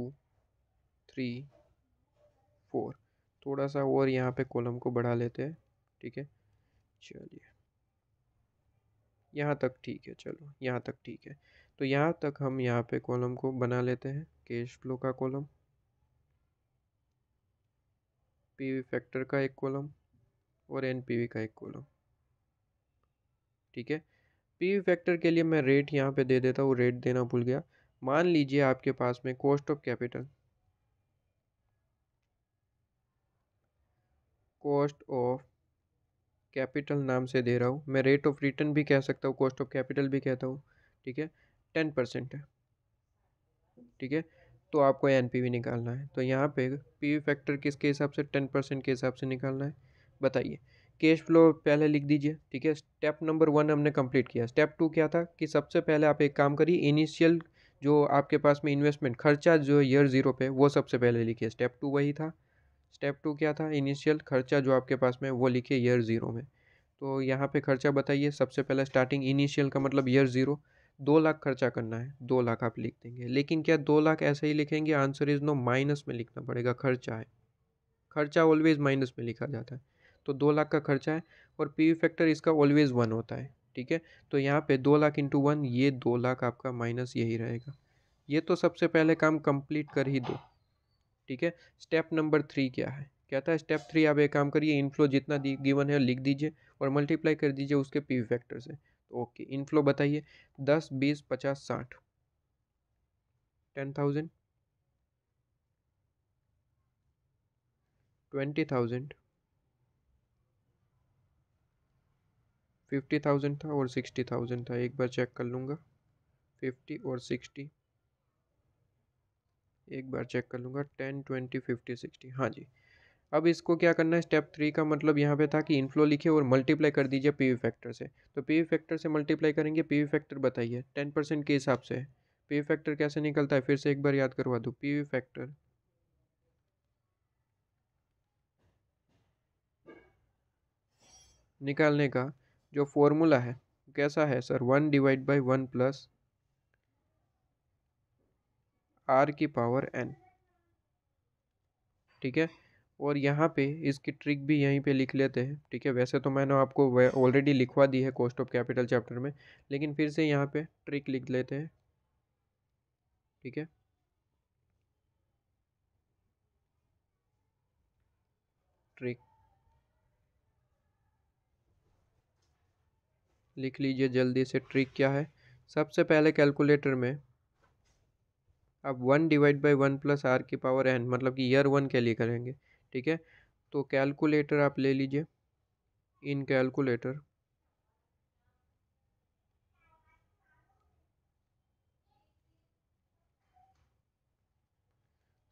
three four थोड़ा सा और यहाँ पे कॉलम को बढ़ा लेते हैं ठीक है चलिए यहाँ तक ठीक है चलो यहाँ तक ठीक है तो यहाँ तक हम यहाँ पे कॉलम को बना लेते हैं कैश फ्लो का कॉलम पी फैक्टर का एक कॉलम और एन पी वी का एक कॉलम ठीक है पी फैक्टर के लिए मैं रेट यहाँ पे दे देता हूँ रेट देना भूल गया मान लीजिए आपके पास में cost of capital cost of capital नाम से दे रहा हूँ मैं रेट ऑफ रिटर्न भी कह सकता हूँ कॉस्ट ऑफ कैपिटल भी कहता हूँ ठीक है टेन परसेंट है ठीक है तो आपको एन निकालना है तो यहाँ पे पी फैक्टर किसके हिसाब से टेन परसेंट के हिसाब से निकालना है बताइए कैश फ्लो पहले लिख दीजिए ठीक है स्टेप नंबर वन हमने कंप्लीट किया स्टेप टू क्या था कि सबसे पहले आप एक काम करिए इनिशियल जो आपके पास में इन्वेस्टमेंट खर्चा जो है ईयर ज़ीरो पे वो सबसे पहले लिखिए स्टेप टू वही था स्टेप टू क्या था इनिशियल खर्चा जो आपके पास में वो लिखिए ईयर ज़ीरो में तो यहाँ पे खर्चा बताइए सबसे पहले स्टार्टिंग इनिशियल का मतलब ईयर ज़ीरो दो लाख खर्चा करना है दो लाख आप लिख देंगे लेकिन क्या दो लाख ऐसे ही लिखेंगे आंसर इज़ नो माइनस में लिखना पड़ेगा खर्चा है खर्चा ऑलवेज माइनस में लिखा जाता है तो दो लाख का खर्चा है और पी फैक्टर इसका ऑलवेज वन होता है ठीक है तो यहाँ पे दो लाख इंटू वन ये दो लाख आपका माइनस यही रहेगा ये तो सबसे पहले काम कंप्लीट कर ही दो ठीक है स्टेप नंबर थ्री क्या है क्या था स्टेप थ्री आप एक काम करिए इनफ्लो जितना गिवन है लिख दीजिए और मल्टीप्लाई कर दीजिए उसके पी फैक्टर से ओके इनफ्लो बताइए दस बीस पचास साठ ten thousand twenty thousand fifty thousand था और सिक्सटी थाउजेंड था एक बार चेक कर लूँगा फिफ्टी और सिक्सटी एक बार चेक कर लूँगा टेन ट्वेंटी फिफ्टी सिक्सटी हाँ जी अब इसको क्या करना है स्टेप थ्री का मतलब यहाँ पे था कि इनफ्लो लिखे और मल्टीप्लाई कर दीजिए पी फैक्टर से तो पी फैक्टर से मल्टीप्लाई करेंगे पी फैक्टर बताइए टेन परसेंट के हिसाब से पी फैक्टर कैसे निकलता है फिर से एक बार याद करवा दूँ पी फैक्टर निकालने का जो फॉर्मूला है कैसा है sir one divide by one plus R की पावर एन ठीक है और यहाँ पे इसकी ट्रिक भी यहीं पे लिख लेते हैं ठीक है वैसे तो मैंने आपको ऑलरेडी लिखवा दी है कॉस्ट ऑफ कैपिटल चैप्टर में लेकिन फिर से यहाँ पे ट्रिक लिख लेते हैं ठीक है ट्रिक लिख लीजिए जल्दी से ट्रिक क्या है सबसे पहले कैलकुलेटर में आप one divide by one plus R की पावर एन मतलब कि ईयर वन के लिए करेंगे ठीक है तो कैलकुलेटर आप ले लीजिए इन कैलकुलेटर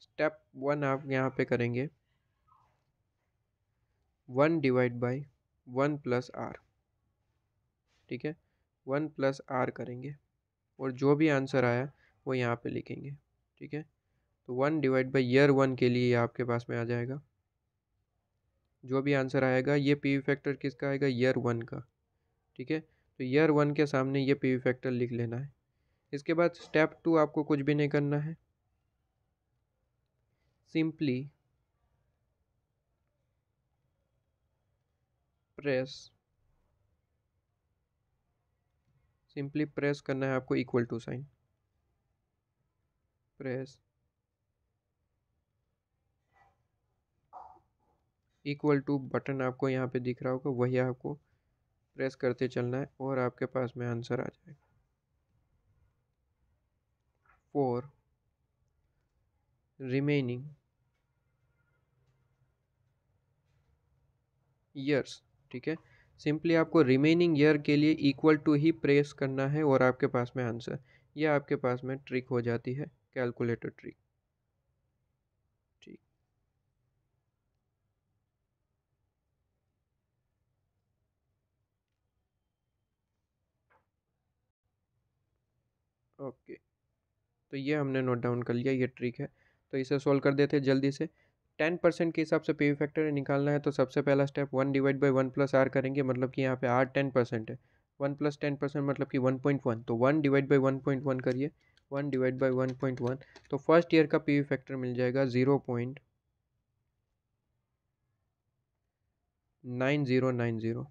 स्टेप वन आप यहाँ पे करेंगे one divide by one plus R ठीक है वन प्लस आर करेंगे और जो भी आंसर आया वो यहाँ पे लिखेंगे ठीक है तो one divide by year one के लिए आपके पास में आ जाएगा जो भी आंसर आएगा ये पी वी फैक्टर किसका आएगा ईयर वन का ठीक है तो ईयर वन के सामने ये पी वी फैक्टर लिख लेना है इसके बाद स्टेप टू आपको कुछ भी नहीं करना है सिंपली प्रेस सिंपली प्रेस करना है आपको equal to sign press equal to button आपको यहाँ पे दिख रहा होगा वही आपको प्रेस करते चलना है और आपके पास में आंसर आ जाएगा फोर रिमेनिंग ईयर्स ठीक है सिंपली आपको रिमेनिंग ईयर के लिए इक्वल टू ही प्रेस करना है और आपके पास में आंसर यह आपके पास में ट्रिक हो जाती है कैलकुलेटर ट्रिक ओके तो ये हमने नोट डाउन कर लिया ये ट्रिक है तो इसे सोल्व कर देते हैं जल्दी से टेन परसेंट के हिसाब से पी फैक्टर निकालना है तो सबसे पहला step one divide by one plus R करेंगे मतलब कि यहाँ पे आर टेन परसेंट है वन प्लस टेन परसेंट मतलब कि वन पॉइंट वन तो one divide by one point one करिए one divide by one point one तो फर्स्ट ईयर का पी फैक्टर मिल जाएगा zero point nine zero nine zero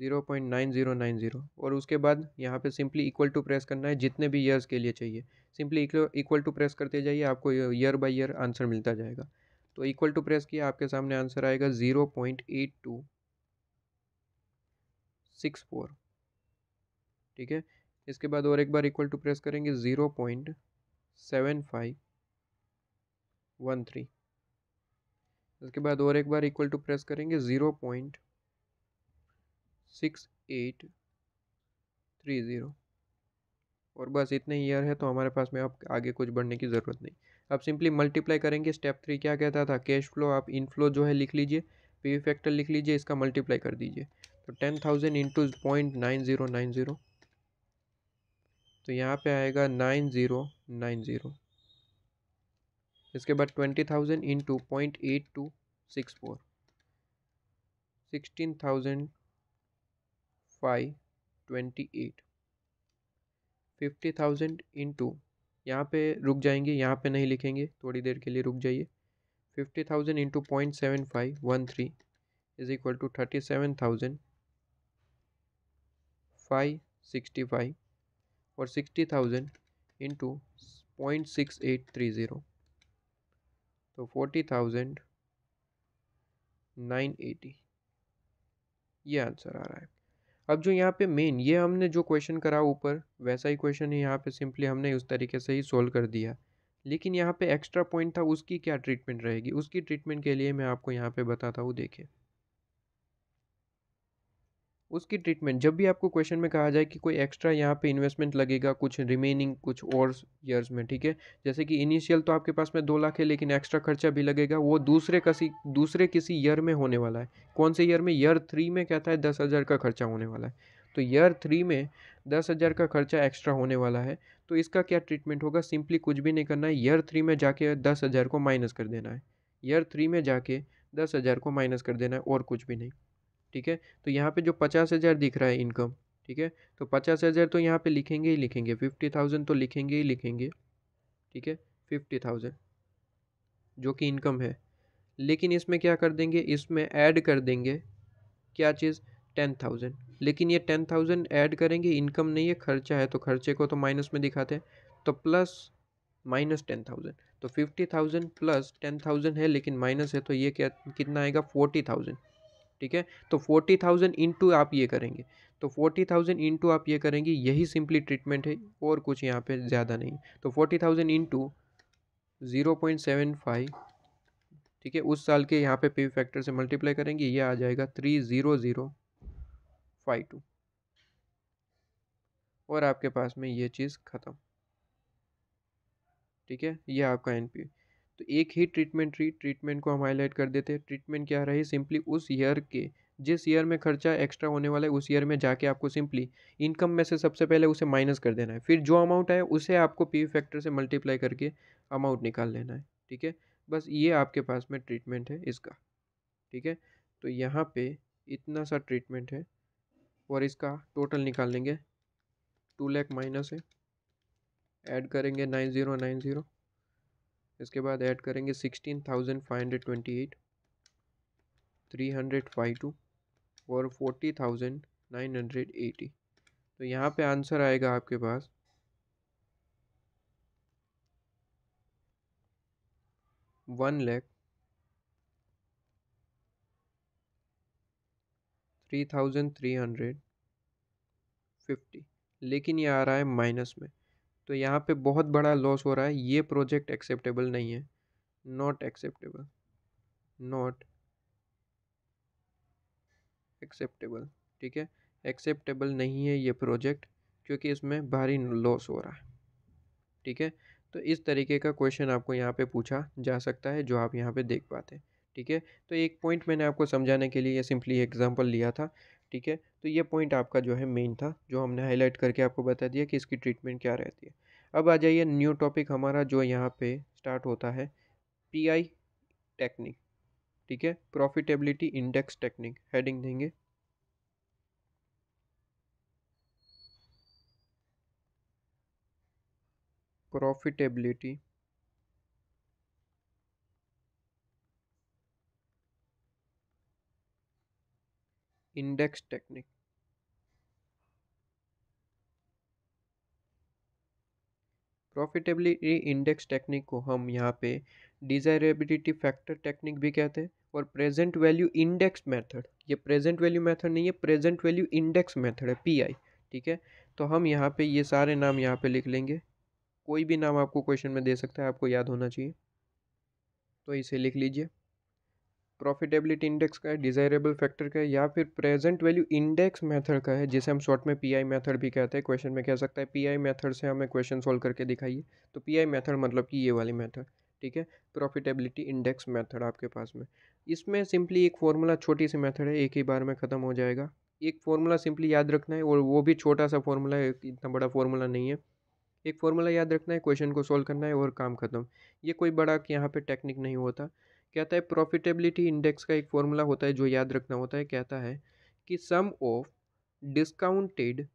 zero point nine zero nine zero और उसके बाद यहाँ पे सिंपली इक्वल टू प्रेस करना है जितने भी ईयर्स के लिए चाहिए सिंपली इक्वल टू प्रेस करते जाइए आपको ईयर बाय ईयर आंसर मिलता जाएगा तो इक्वल टू प्रेस किया आपके सामने आंसर आएगा zero point eight two six four ठीक है इसके बाद और एक बार इक्वल टू प्रेस करेंगे zero point seven five one three उसके बाद और एक बार इक्वल टू प्रेस करेंगे zero point six eight three zero और बस इतने ईयर है तो हमारे पास में अब आगे कुछ बढ़ने की ज़रूरत नहीं अब सिंपली मल्टीप्लाई करेंगे स्टेप थ्री क्या कहता था कैश फ्लो आप इनफ्लो जो है लिख लीजिए पी फैक्टर लिख लीजिए इसका मल्टीप्लाई कर दीजिए तो ten thousand into point nine zero nine zero तो यहाँ पे आएगा नाइन ज़ीरो नाइन ज़ीरो इसके बाद twenty thousand into point eight two six four sixteen thousand five twenty eight fifty thousand into यहाँ पर रुक जाएंगे यहाँ पे नहीं लिखेंगे थोड़ी देर के लिए रुक जाइए fifty thousand into point seven five one three is equal to thirty seven thousand five sixty five और sixty thousand into point six eight three zero तो फोर्टी थाउजेंड नाइन एटी ये आंसर आ रहा है अब जो यहाँ पे मेन ये हमने जो क्वेश्चन करा ऊपर वैसा ही क्वेश्चन है यहाँ पे सिंपली हमने उस तरीके से ही सोल्व कर दिया लेकिन यहाँ पे एक्स्ट्रा पॉइंट था उसकी क्या ट्रीटमेंट रहेगी उसकी ट्रीटमेंट के लिए मैं आपको यहाँ पे बताता हूँ देखिए उसकी ट्रीटमेंट जब भी आपको क्वेश्चन में कहा जाए कि कोई एक्स्ट्रा यहाँ पे इन्वेस्टमेंट लगेगा कुछ रिमेनिंग कुछ और ईयर्स में ठीक है जैसे कि इनिशियल तो आपके पास में दो लाख है लेकिन एक्स्ट्रा खर्चा भी लगेगा वो दूसरे किसी दूसरे किसी ईयर में होने वाला है कौन से ईयर में ईयर थ्री में कहता है दस हज़ार का खर्चा होने वाला है तो ईयर थ्री में दस हज़ार का खर्चा एक्स्ट्रा होने वाला है तो इसका क्या ट्रीटमेंट होगा सिंपली कुछ भी नहीं करना है ईयर थ्री में जाके दस हज़ार को माइनस कर देना है ईयर थ्री में जाके दस हज़ार को माइनस कर देना है और कुछ भी नहीं ठीक है तो यहाँ पे जो पचास हज़ार दिख रहा है इनकम ठीक है तो पचास हज़ार तो यहाँ पे लिखेंगे ही लिखेंगे फिफ्टी थाउजेंड तो लिखेंगे ही लिखेंगे ठीक है फिफ्टी थाउजेंड जो कि इनकम है लेकिन इसमें क्या कर देंगे इसमें ऐड कर देंगे क्या चीज़ टेन थाउजेंड लेकिन ये टेन थाउजेंड ऐड करेंगे इनकम नहीं है खर्चा है तो खर्चे को तो माइनस में दिखाते हैं तो प्लस माइनस टेन थाउजेंड तो fifty thousand plus ten thousand है लेकिन माइनस है तो ये क्या कितना आएगा फोर्टी थाउजेंड ठीक है तो फोर्टी थाउजेंड इंटू आप ये करेंगे तो फोर्टी थाउजेंड इंटू आप ये करेंगे यही सिंपली ट्रीटमेंट है और कुछ यहाँ पे ज़्यादा नहीं तो forty thousand into zero point seven five ठीक है उस साल के यहाँ पे पी फैक्टर से मल्टीप्लाई करेंगे ये आ जाएगा three zero zero five two और आपके पास में ये चीज़ ख़त्म ठीक है ये आपका एन पी तो एक ही ट्रीटमेंट रही ट्रीटमेंट को हम हाईलाइट कर देते हैं ट्रीटमेंट क्या रही सिंपली उस ईयर के जिस ईयर में खर्चा एक्स्ट्रा होने वाला है उस ईयर में जाके आपको सिंपली इनकम में से सबसे पहले उसे माइनस कर देना है फिर जो अमाउंट आए उसे आपको पी फैक्टर से मल्टीप्लाई करके अमाउंट निकाल लेना है ठीक है बस ये आपके पास में ट्रीटमेंट है इसका ठीक है तो यहाँ पे इतना सा ट्रीटमेंट है और इसका टोटल निकाल लेंगे टू लैख माइनस है एड करेंगे नाइन ज़ीरो नाइन ज़ीरो इसके बाद ऐड करेंगे sixteen thousand five hundred twenty eight three hundred five two और forty thousand nine hundred eighty तो यहाँ पे आंसर आएगा आपके पास one lakh three thousand three hundred fifty लेकिन ये आ रहा है माइनस में तो यहाँ पे बहुत बड़ा लॉस हो रहा है ये प्रोजेक्ट एक्सेप्टेबल नहीं है नॉट एक्सेप्टेबल नॉट एक्सेप्टेबल ठीक है एक्सेप्टेबल नहीं है ये प्रोजेक्ट क्योंकि इसमें भारी लॉस हो रहा है ठीक है तो इस तरीके का क्वेश्चन आपको यहाँ पे पूछा जा सकता है जो आप यहाँ पे देख पाते हैं ठीक है तो एक पॉइंट मैंने आपको समझाने के लिए सिंपली एग्जांपल लिया था ठीक है तो ये पॉइंट आपका जो है मेन था जो हमने हाईलाइट करके आपको बता दिया कि इसकी ट्रीटमेंट क्या रहती है अब आ जाइए न्यू टॉपिक हमारा जो यहाँ पे स्टार्ट होता है पीआई टेक्निक ठीक है प्रॉफिटेबिलिटी इंडेक्स टेक्निक हेडिंग देंगे profitability index technique profitability index technique को हम यहाँ पे डिजायरेबिलिटी फैक्टर टेक्निक भी कहते हैं और प्रेजेंट वैल्यू इंडेक्स मेथड ये प्रेजेंट वैल्यू मेथड नहीं है प्रेजेंट वैल्यू इंडेक्स मेथड है पीआई ठीक है तो हम यहाँ पे ये सारे नाम यहाँ पे लिख लेंगे कोई भी नाम आपको क्वेश्चन में दे सकता है आपको याद होना चाहिए तो इसे लिख लीजिए प्रॉफिटेबिलिटी इंडेक्स का है डिज़ायरेबल फैक्टर का है या फिर प्रेजेंट वैल्यू इंडेक्स मेथड का है जिसे हम शॉर्ट में पीआई मेथड भी कहते हैं क्वेश्चन में कह सकता है पीआई मेथड से हमें क्वेश्चन सॉल्व करके दिखाइए तो पीआई मेथड मतलब कि ये वाली मेथड ठीक है प्रॉफिटेबिलिटी इंडेक्स मैथड आपके पास में इसमें सिंपली एक फॉर्मूला छोटी सी मैथड है एक ही बार में ख़त्म हो जाएगा एक फॉर्मूला सिंपली याद रखना है और वो भी छोटा सा फॉर्मूला है इतना बड़ा फॉर्मूला नहीं है एक फॉर्मूला याद रखना है क्वेश्चन को सॉल्व करना है और काम खत्म ये कोई बड़ा यहाँ पे टेक्निक नहीं होता कहता है प्रॉफिटेबिलिटी इंडेक्स का एक फॉर्मूला होता है जो याद रखना होता है कहता है कि sum of discounted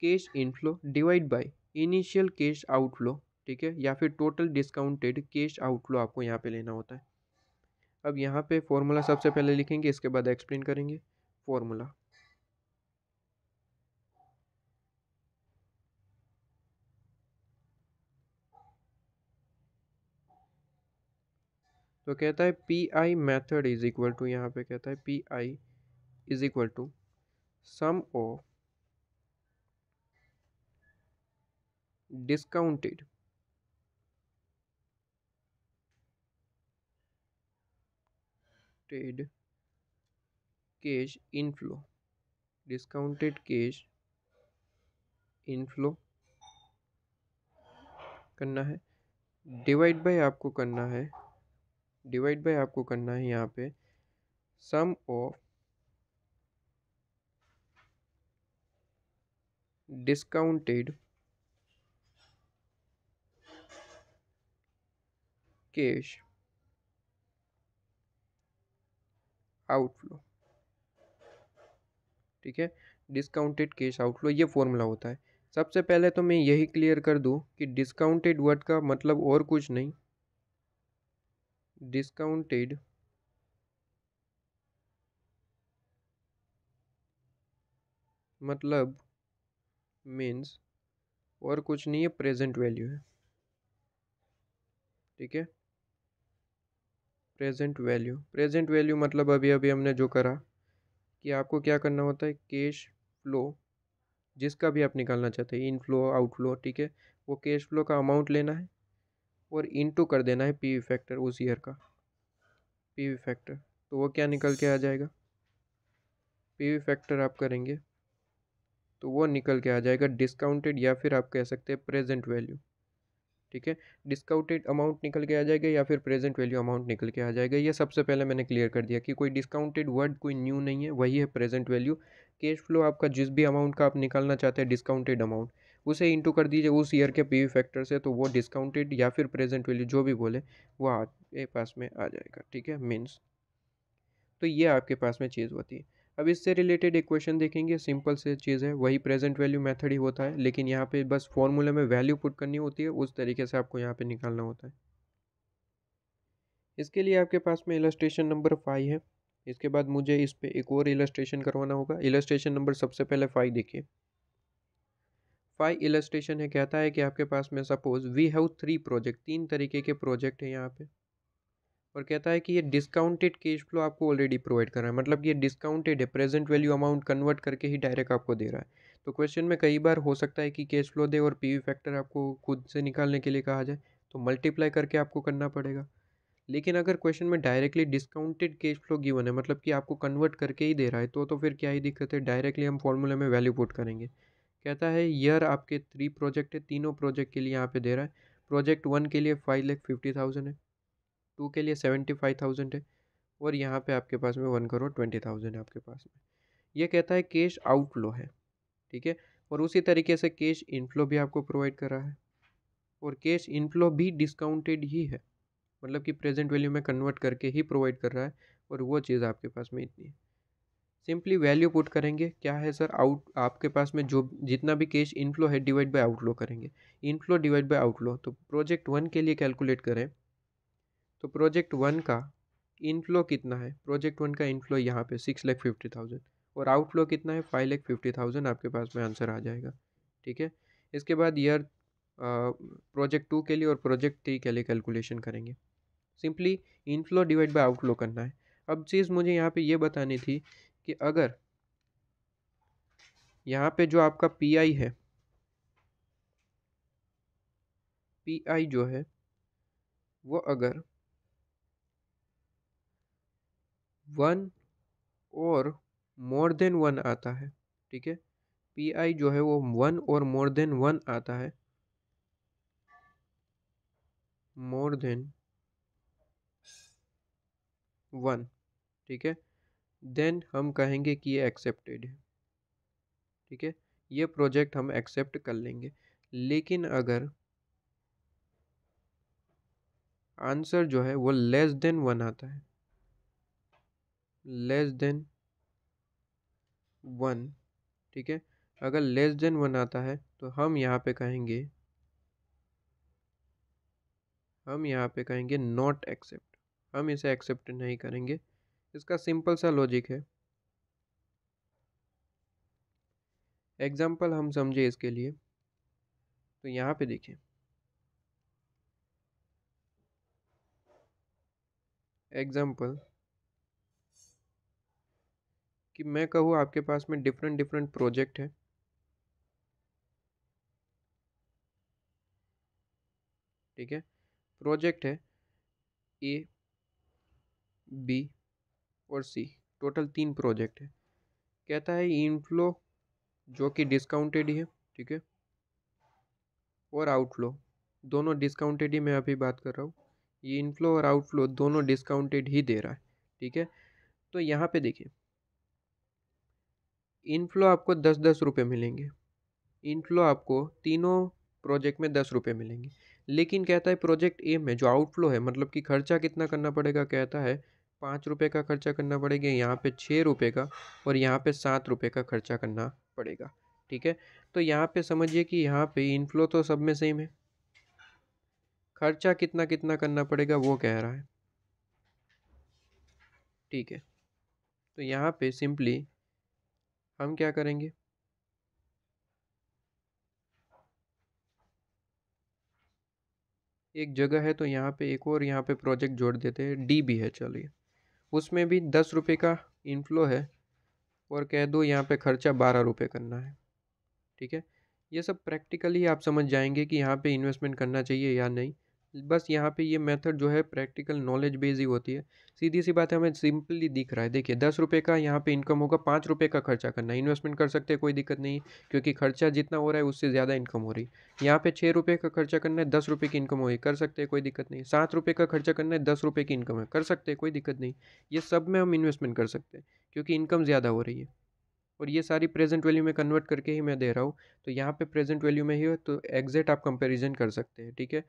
cash inflow divide by initial cash outflow ठीक है या फिर टोटल डिस्काउंटेड कैश आउटफ्लो आपको यहाँ पे लेना होता है अब यहाँ पे फॉर्मूला सबसे पहले लिखेंगे इसके बाद एक्सप्लेन करेंगे फॉर्मूला तो कहता है P I method is equal to यहाँ पे कहता है P I is equal to sum of discounted trade cash inflow discounted cash inflow करना है डिवाइड बाय आपको करना है डिवाइड बाय आपको करना है यहाँ पे sum of discounted cash outflow ठीक है डिस्काउंटेड कैश आउटफ्लो ये फॉर्मूला होता है सबसे पहले तो मैं यही क्लियर कर दूं कि डिस्काउंटेड वर्ड का मतलब और कुछ नहीं discounted मतलब मीन्स और कुछ नहीं है प्रेजेंट वैल्यू है ठीक है प्रेजेंट वैल्यू प्रेजेंट वैल्यू मतलब अभी अभी हमने जो करा कि आपको क्या करना होता है कैश फ्लो जिसका भी आप निकालना चाहते हैं इनफ्लो आउटफ्लो ठीक है वो कैश फ्लो का अमाउंट लेना है और इंटू कर देना है पी वी फैक्टर उस ईयर का पी वी फैक्टर तो वो क्या निकल के आ जाएगा पी वी फैक्टर आप करेंगे तो वो निकल के आ जाएगा डिस्काउंटेड या फिर आप कह सकते हैं प्रेजेंट वैल्यू ठीक है डिस्काउंटेड अमाउंट निकल के आ जाएगा या फिर प्रेजेंट वैल्यू अमाउंट निकल के आ जाएगा ये सबसे पहले मैंने क्लियर कर दिया कि कोई डिस्काउंटेड वर्ड कोई न्यू नहीं है वही है प्रेजेंट वैल्यू कैश फ्लो आपका जिस भी अमाउंट का आप निकालना चाहते हैं डिस्काउंटेड अमाउंट उसे इंटू कर दीजिए उस ईयर के पी फैक्टर से तो वो डिस्काउंटेड या फिर प्रेजेंट वैल्यू जो भी बोले वो आपके पास में आ जाएगा ठीक है मीन्स तो ये आपके पास में चीज़ होती है अब इससे रिलेटेड एक क्वेश्चन देखेंगे सिंपल से चीज़ है वही प्रेजेंट वैल्यू मेथड ही होता है लेकिन यहाँ पे बस फॉर्मूले में वैल्यू पुट करनी होती है उस तरीके से आपको यहाँ पे निकालना होता है इसके लिए आपके पास में इलस्ट्रेशन नंबर फाइव है इसके बाद मुझे इस पर एक और इलस्ट्रेशन करवाना होगा इलस्ट्रेशन नंबर सबसे पहले फाइव देखिए फाइव इलेस्ट्रेशन है कहता है कि आपके पास में suppose we have three project तीन तरीके के प्रोजेक्ट हैं यहाँ पे और कहता है कि ये डिस्काउंटेड कैश फ्लो आपको ऑलरेडी प्रोवाइड कर रहा है मतलब ये डिस्काउंटेड है प्रेजेंट वैल्यू अमाउंट कन्वर्ट करके ही डायरेक्ट आपको दे रहा है तो क्वेश्चन में कई बार हो सकता है कि कैश फ्लो दे और पी फैक्टर आपको खुद से निकालने के लिए कहा जाए तो मल्टीप्लाई करके आपको करना पड़ेगा लेकिन अगर क्वेश्चन में directly discounted cash flow given है मतलब कि आपको कन्वर्ट करके ही दे रहा है तो तो फिर क्या ही दिक्कत है डायरेक्टली हम फॉर्मूले में वैल्यू पुट करेंगे कहता है ईयर आपके थ्री प्रोजेक्ट है तीनों प्रोजेक्ट के लिए यहाँ पे दे रहा है प्रोजेक्ट वन के लिए फाइव लैख फिफ्टी थाउजेंड है टू के लिए सेवेंटी फाइव थाउजेंड है और यहाँ पे आपके पास में वन करोड़ ट्वेंटी थाउजेंड है आपके पास में ये कहता है कैश आउटफ्लो है ठीक है और उसी तरीके से कैश इनफ्लो भी आपको प्रोवाइड कर रहा है और कैश इनफ्लो भी डिस्काउंटेड ही है मतलब कि प्रेजेंट वैल्यू में कन्वर्ट करके ही प्रोवाइड कर रहा है और वो चीज़ आपके पास में इतनी है सिंपली वैल्यू पुट करेंगे क्या है सर आउट आपके पास में जो जितना भी कैश इनफ्लो है डिवाइड बाय आउटलो करेंगे इनफ्लो डिवाइड बाय आउटलो तो प्रोजेक्ट वन के लिए कैलकुलेट करें तो प्रोजेक्ट वन का इनफ्लो कितना है प्रोजेक्ट वन का इनफ्लो यहाँ पे सिक्स लैख फिफ्टी थाउजेंड और आउटफ्लो कितना है फाइव लैख फिफ्टी थाउजेंड आपके पास में आंसर आ जाएगा ठीक है इसके बाद ईयर प्रोजेक्ट टू के लिए और प्रोजेक्ट थ्री के लिए कैलकुलेशन करेंगे simply inflow divide by outflow करना है अब चीज़ मुझे यहाँ पे ये बतानी थी कि अगर यहाँ पे जो आपका पी आई है पी आई जो है वो अगर वन और मोर देन वन आता है ठीक है पी आई जो है वो वन और मोर देन वन आता है मोर देन वन ठीक है देन हम कहेंगे कि ये एक्सेप्टेड है ठीक है ये प्रोजेक्ट हम एक्सेप्ट कर लेंगे लेकिन अगर आंसर जो है वो लेस देन वन आता है लेस देन वन ठीक है अगर लेस देन वन आता है तो हम यहाँ पे कहेंगे हम यहाँ पे कहेंगे नॉट एक्सेप्ट हम इसे एक्सेप्ट नहीं करेंगे इसका सिंपल सा लॉजिक है एग्जाम्पल हम समझे इसके लिए तो यहाँ पे देखिए एग्जाम्पल कि मैं कहूँ आपके पास में डिफरेंट डिफरेंट प्रोजेक्ट है ठीक है प्रोजेक्ट है ए बी और सी टोटल तीन प्रोजेक्ट है कहता है इनफ्लो जो कि डिस्काउंटेड ही है ठीक है और आउटफ्लो दोनों डिस्काउंटेड ही मैं अभी बात कर रहा हूँ ये इनफ्लो और आउटफ्लो दोनों डिस्काउंटेड ही दे रहा है ठीक है तो यहाँ पे देखिए इनफ्लो आपको दस दस रुपये मिलेंगे इनफ्लो आपको तीनों प्रोजेक्ट में दस रुपये मिलेंगे लेकिन कहता है प्रोजेक्ट ए में जो आउटफ्लो है मतलब कि खर्चा कितना करना पड़ेगा कहता है पाँच रुपये का खर्चा करना पड़ेगा यहाँ पे छः रुपये का और यहाँ पे सात रुपये का खर्चा करना पड़ेगा ठीक है तो यहाँ पे समझिए कि यहाँ पे इनफ्लो तो सब में सेम है खर्चा कितना कितना करना पड़ेगा वो कह रहा है ठीक है तो यहाँ पे सिंपली हम क्या करेंगे एक जगह है तो यहाँ पे एक और यहाँ पे प्रोजेक्ट जोड़ देते हैं डी भी है चलिए उसमें भी दस रुपये का इनफ्लो है और कह दो यहाँ पे खर्चा बारह रुपये करना है ठीक है ये सब प्रैक्टिकली आप समझ जाएंगे कि यहाँ पे इन्वेस्टमेंट करना चाहिए या नहीं बस यहाँ पे ये मेथड जो है प्रैक्टिकल नॉलेज बेस ही होती है सीधी सी बात है हमें सिंपली दिख रहा है देखिए दस रुपये का यहाँ पे इनकम होगा पाँच रुपये का खर्चा करना है इन्वेस्टमेंट कर सकते हैं कोई दिक्कत नहीं क्योंकि खर्चा जितना हो रहा है उससे ज़्यादा इनकम हो रही है यहाँ पे छः रुपये का खर्चा करना है दस रुपये की इनकम होगी कर सकते हैं कोई दिक्कत नहीं सात रुपये का खर्चा करना है दस रुपये की इनकम है कर सकते हैं कोई दिक्कत नहीं ये सब में हम इन्वेस्टमेंट कर सकते हैं क्योंकि इनकम ज़्यादा हो रही है और ये सारी प्रेजेंट वैल्यू में कन्वर्ट करके ही मैं दे रहा हूँ तो यहाँ पे प्रेजेंट वैल्यू में ही हो तो एग्जैक्ट आप कंपैरिजन कर सकते हैं ठीक है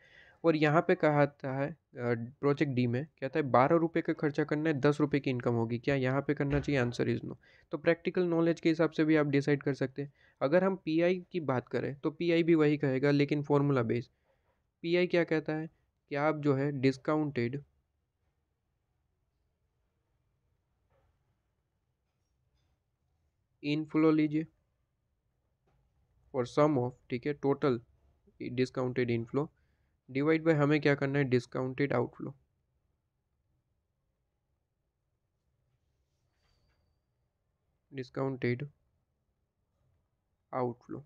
और यहाँ पे कहा था है प्रोजेक्ट डी में कहता है बारह रुपये का खर्चा करना है दस रुपये की इनकम होगी क्या यहाँ पे करना चाहिए आंसर इज़ नो तो प्रैक्टिकल नॉलेज के हिसाब से भी आप डिसाइड कर सकते हैं अगर हम पीआई की बात करें तो पीआई भी वही कहेगा लेकिन फॉर्मूला बेस्ड पीआई क्या कहता है कि आप जो है डिस्काउंटेड इन फ्लो लीजिए और सम ऑफ ठीक है total discounted inflow divide by हमें क्या करना है डिस्काउंटेड आउटफ्लो डिस्काउंटेड आउटफ्लो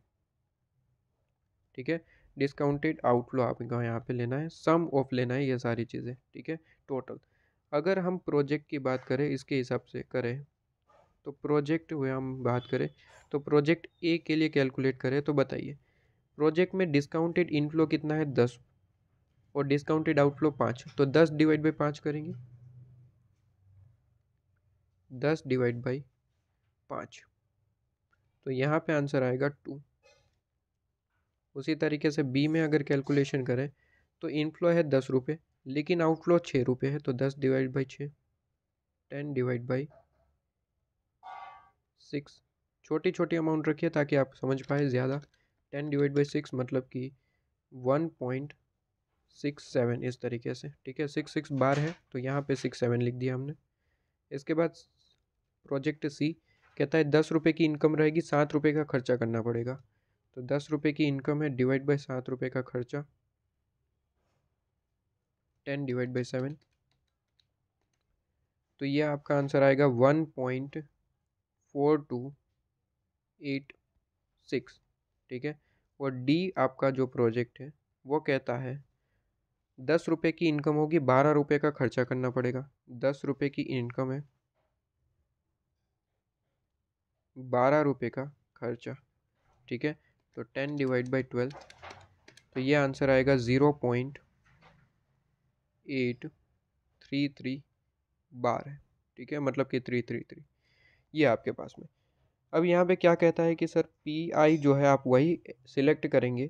ठीक है डिस्काउंटेड आउटफ्लो आपको यहाँ पे लेना है सम ऑफ लेना है ये सारी चीज़ें ठीक है टोटल अगर हम प्रोजेक्ट की बात करें इसके हिसाब से करें तो प्रोजेक्ट हुए हम बात करें तो प्रोजेक्ट ए के लिए कैलकुलेट करें तो बताइए प्रोजेक्ट में डिस्काउंटेड इनफ्लो कितना है दस और डिस्काउंटेड आउटफ्लो पाँच तो दस डिवाइड बाई पाँच करेंगे दस डिवाइड बाई पाँच तो यहाँ पे आंसर आएगा टू उसी तरीके से बी में अगर कैलकुलेशन करें तो इनफ्लो है दस रुपये लेकिन आउटफ्लो छः रुपये है तो दस डिवाइड बाई छ टेन डिवाइड बाई सिक्स छोटी छोटी अमाउंट रखिए ताकि आप समझ पाए ज़्यादा टेन डिवाइड बाई सिक्स मतलब कि वन पॉइंट सिक्स सेवन इस तरीके से ठीक है सिक्स सिक्स बार है तो यहाँ पे सिक्स सेवन लिख दिया हमने इसके बाद प्रोजेक्ट सी कहता है दस रुपये की इनकम रहेगी सात रुपये का खर्चा करना पड़ेगा तो दस रुपये की इनकम है डिवाइड बाई सात रुपये का खर्चा टेन डिवाइड बाई सेवन तो ये आपका आंसर आएगा one point four two eight six ठीक है और डी आपका जो प्रोजेक्ट है वो कहता है दस रुपये की इनकम होगी बारह रुपये का खर्चा करना पड़ेगा दस रुपये की इनकम है बारह रुपये का खर्चा ठीक है तो टेन डिवाइड बाई ट्वेल्व तो ये आंसर आएगा zero point eight three three bar है ठीक है मतलब कि थ्री थ्री थ्री ये आपके पास में अब यहाँ पे क्या कहता है कि सर पी आई जो है आप वही सिलेक्ट करेंगे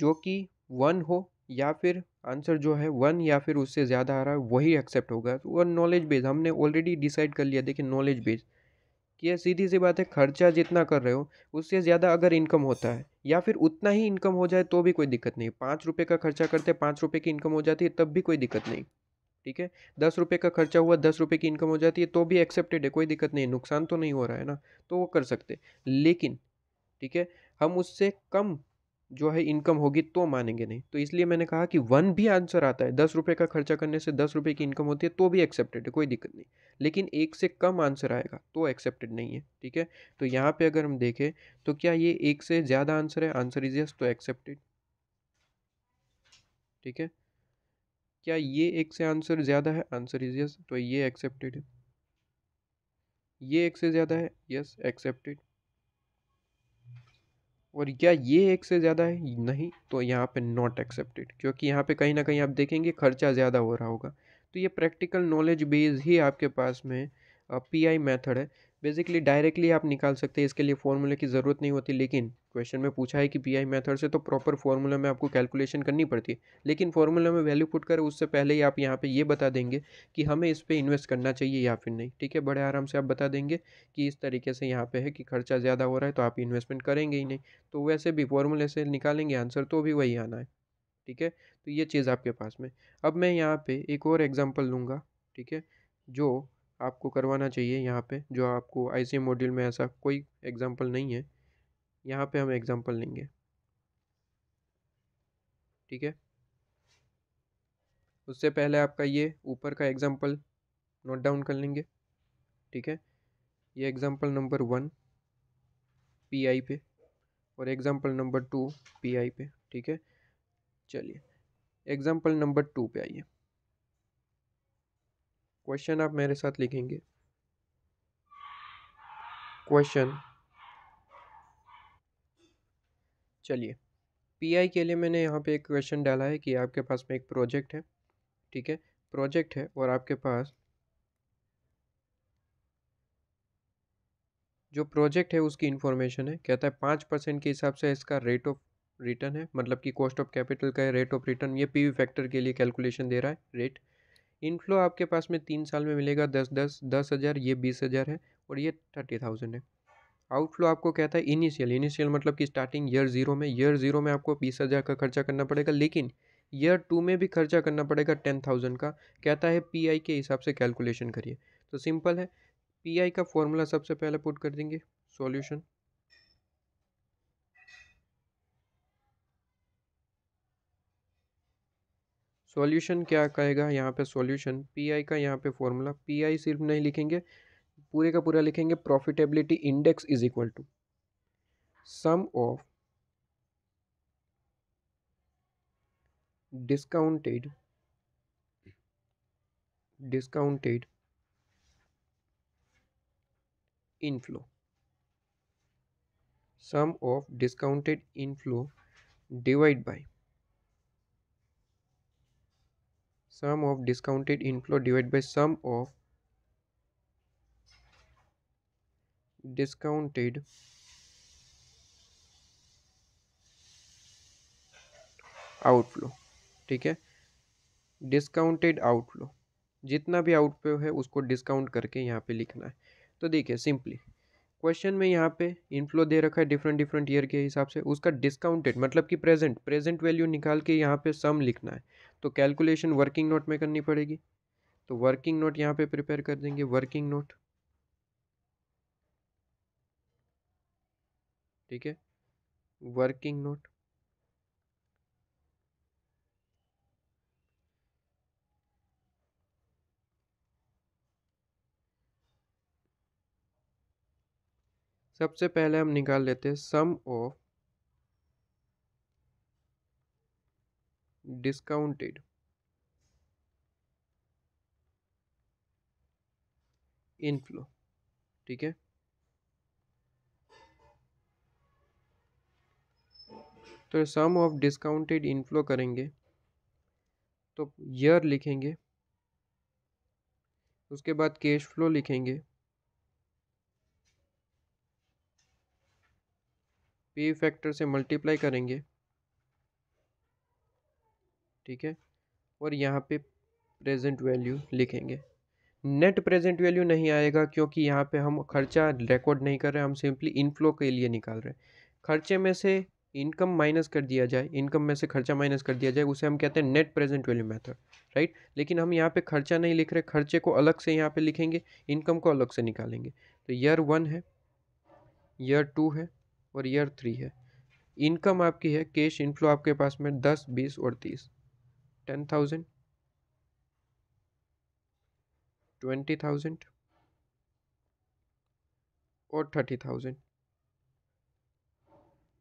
जो कि वन हो या फिर आंसर जो है वन या फिर उससे ज़्यादा आ रहा है वही एक्सेप्ट होगा तो वह नॉलेज बेस हमने ऑलरेडी डिसाइड कर लिया देखिए नॉलेज बेस कि यह सीधी सी बात है खर्चा जितना कर रहे हो उससे ज़्यादा अगर इनकम होता है या फिर उतना ही इनकम हो जाए तो भी कोई दिक्कत नहीं पाँच रुपये का खर्चा करते पाँच रुपये की इनकम हो जाती है तब भी कोई दिक्कत नहीं ठीक है दस रुपये का खर्चा हुआ दस रुपये की इनकम हो जाती है तो भी एक्सेप्टेड है कोई दिक्कत नहीं नुकसान तो नहीं हो रहा है ना तो वो कर सकते लेकिन ठीक है हम उससे कम जो है इनकम होगी तो मानेंगे नहीं तो इसलिए मैंने कहा कि वन भी आंसर आता है दस रुपये का खर्चा करने से दस रुपये की इनकम होती है तो भी एक्सेप्टेड है कोई दिक्कत नहीं लेकिन एक से कम आंसर आएगा तो एक्सेप्टेड नहीं है ठीक है तो यहाँ पे अगर हम देखें तो क्या ये एक से ज़्यादा आंसर है आंसर इज यस तो एक्सेप्टेड ठीक है क्या ये एक से आंसर ज़्यादा है आंसर इज यस तो ये एक्सेप्टेड है ये एक से ज़्यादा है यस एक्सेप्टेड और क्या ये एक से ज़्यादा है नहीं तो यहाँ पे नॉट एक्सेप्टेड क्योंकि यहाँ पे कहीं ना कहीं आप देखेंगे खर्चा ज़्यादा हो रहा होगा तो ये प्रैक्टिकल नॉलेज बेस ही आपके पास में पी आई मेथड है बेसिकली डायरेक्टली आप निकाल सकते हैं इसके लिए फॉर्मूले की ज़रूरत नहीं होती लेकिन क्वेश्चन में पूछा है कि पी आई मेथड से तो प्रॉपर फॉर्मूला में आपको कैलकुलेशन करनी पड़ती है लेकिन फॉर्मूला में वैल्यू पुट कर उससे पहले ही आप यहाँ पे ये बता देंगे कि हमें इस पर इन्वेस्ट करना चाहिए या फिर नहीं ठीक है बड़े आराम से आप बता देंगे कि इस तरीके से यहाँ पर है कि खर्चा ज़्यादा हो रहा है तो आप इन्वेस्टमेंट करेंगे ही नहीं तो वैसे भी फॉर्मूले से निकालेंगे आंसर तो भी वही आना है ठीक है तो ये चीज़ आपके पास में अब मैं यहाँ पर एक और एग्ज़ाम्पल लूँगा ठीक है जो आपको करवाना चाहिए यहाँ पे जो आपको आई मॉड्यूल में ऐसा कोई एग्ज़ाम्पल नहीं है यहाँ पे हम एग्ज़ाम्पल लेंगे ठीक है उससे पहले आपका ये ऊपर का एग्ज़ाम्पल नोट डाउन कर लेंगे ठीक है ये example number one P I पे और example number two P I पे ठीक है चलिए एग्ज़ाम्पल नंबर टू पे आइए क्वेश्चन आप मेरे साथ लिखेंगे क्वेश्चन चलिए पीआई के लिए मैंने यहाँ पे एक क्वेश्चन डाला है कि आपके पास में एक प्रोजेक्ट है ठीक है प्रोजेक्ट है और आपके पास जो प्रोजेक्ट है उसकी इन्फॉर्मेशन है कहता है पाँच परसेंट के हिसाब से इसका रेट ऑफ रिटर्न है मतलब कि कॉस्ट ऑफ कैपिटल का है रेट ऑफ रिटर्न ये पीवी फैक्टर के लिए कैलकुलेशन दे रहा है रेट इनफ्लो आपके पास में तीन साल में मिलेगा दस दस दस हज़ार ये बीस हज़ार है और ये थर्टी थाउजेंड है आउटफ्लो आपको कहता है इनिशियल इनिशियल मतलब कि स्टार्टिंग ईयर जीरो में ईयर जीरो में आपको बीस हज़ार का खर्चा करना पड़ेगा लेकिन ईयर टू में भी खर्चा करना पड़ेगा टेन थाउजेंड का कहता है पी के हिसाब से कैलकुलेशन करिए तो सिंपल है पी का फॉर्मूला सबसे पहले पुट कर देंगे सॉल्यूशन सॉल्यूशन क्या कहेगा यहाँ पे सॉल्यूशन पीआई का यहाँ पे फॉर्मूला पीआई सिर्फ नहीं लिखेंगे पूरे का पूरा लिखेंगे profitability index is equal to sum of discounted discounted inflow sum of discounted inflow divide by sum of discounted inflow divide by sum of discounted outflow ठीक है डिस्काउंटेड आउटफ्लो जितना भी आउटफ्लो है उसको डिस्काउंट करके यहाँ पे लिखना है तो देखिए सिंपली क्वेश्चन में यहाँ पे इनफ्लो दे रखा है डिफरेंट डिफरेंट ईयर के हिसाब से उसका डिस्काउंटेड मतलब कि प्रेजेंट प्रेजेंट वैल्यू निकाल के यहाँ पे सम लिखना है तो कैलकुलेशन वर्किंग नोट में करनी पड़ेगी तो वर्किंग नोट यहाँ पे प्रिपेयर कर देंगे वर्किंग नोट ठीक है वर्किंग नोट सबसे पहले हम निकाल लेते हैं सम ऑफ डिस्काउंटेड इनफ्लो ठीक है तो सम ऑफ डिस्काउंटेड इनफ्लो करेंगे तो ईयर लिखेंगे उसके बाद कैश फ्लो लिखेंगे पी फैक्टर से मल्टीप्लाई करेंगे ठीक है और यहाँ पे प्रेजेंट वैल्यू लिखेंगे नेट प्रेजेंट वैल्यू नहीं आएगा क्योंकि यहाँ पे हम खर्चा रिकॉर्ड नहीं कर रहे हम सिंपली इनफ्लो के लिए निकाल रहे हैं खर्चे में से इनकम माइनस कर दिया जाए इनकम में से खर्चा माइनस कर दिया जाए उसे हम कहते हैं net present value method right लेकिन हम यहाँ पे खर्चा नहीं लिख रहे खर्चे को अलग से यहाँ पे लिखेंगे इनकम को अलग से निकालेंगे तो ईयर वन है ईयर टू है और ईयर थ्री है इनकम आपकी है कैश इनफ्लो आपके पास में दस बीस और तीस टेन थाउजेंड ट्वेंटी थाउजेंड और थर्टी थाउजेंड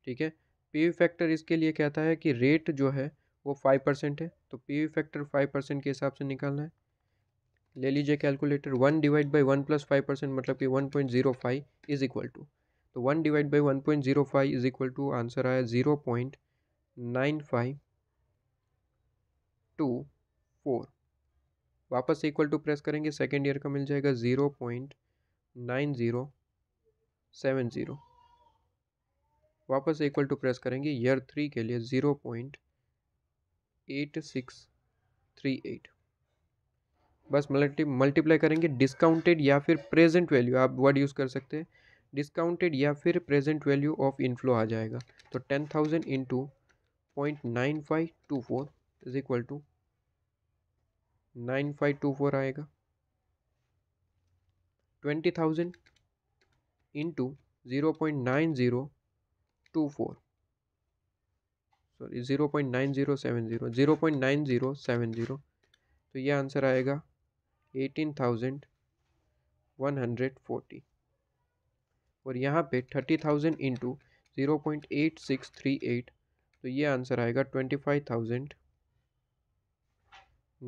ठीक है पी फैक्टर e इसके लिए कहता है कि रेट जो है वो फाइव परसेंट है तो पी फैक्टर फाइव परसेंट के हिसाब से निकालना है ले लीजिए calculator one divide by one plus five percent मतलब कि one point zero five is equal to तो one divide by one point zero five is equal to answer आया zero point nine five two four वापस इक्वल टू प्रेस करेंगे सेकेंड ईयर का मिल जाएगा zero point nine zero seven zero वापस इक्वल टू प्रेस करेंगे ईयर थ्री के लिए zero point eight six three eight बस मल्टी मल्टीप्लाई करेंगे डिस्काउंटेड या फिर प्रेजेंट वैल्यू आप वर्ड यूज़ कर सकते हैं डिस्काउंटेड या फिर प्रेजेंट वैल्यू ऑफ इनफ्लो आ जाएगा तो ten thousand into point nine five two four is equal to nine five two four आएगा twenty thousand into zero point nine zero two four sorry zero point nine zero seven zero zero point nine zero seven zero तो यह आंसर आएगा eighteen thousand one hundred forty और यहाँ पे thirty thousand into zero point eight six three eight तो ये आंसर आएगा twenty five thousand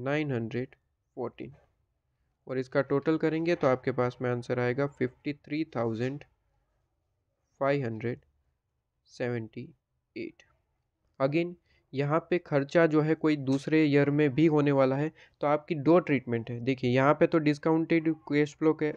nine hundred fourteen और इसका टोटल करेंगे तो आपके पास में आंसर आएगा fifty three thousand five hundred seventy eight again यहाँ पे खर्चा जो है कोई दूसरे ईयर में भी होने वाला है तो आपकी दो ट्रीटमेंट है देखिए यहाँ पे तो डिस्काउंटेड कैश फ्लो के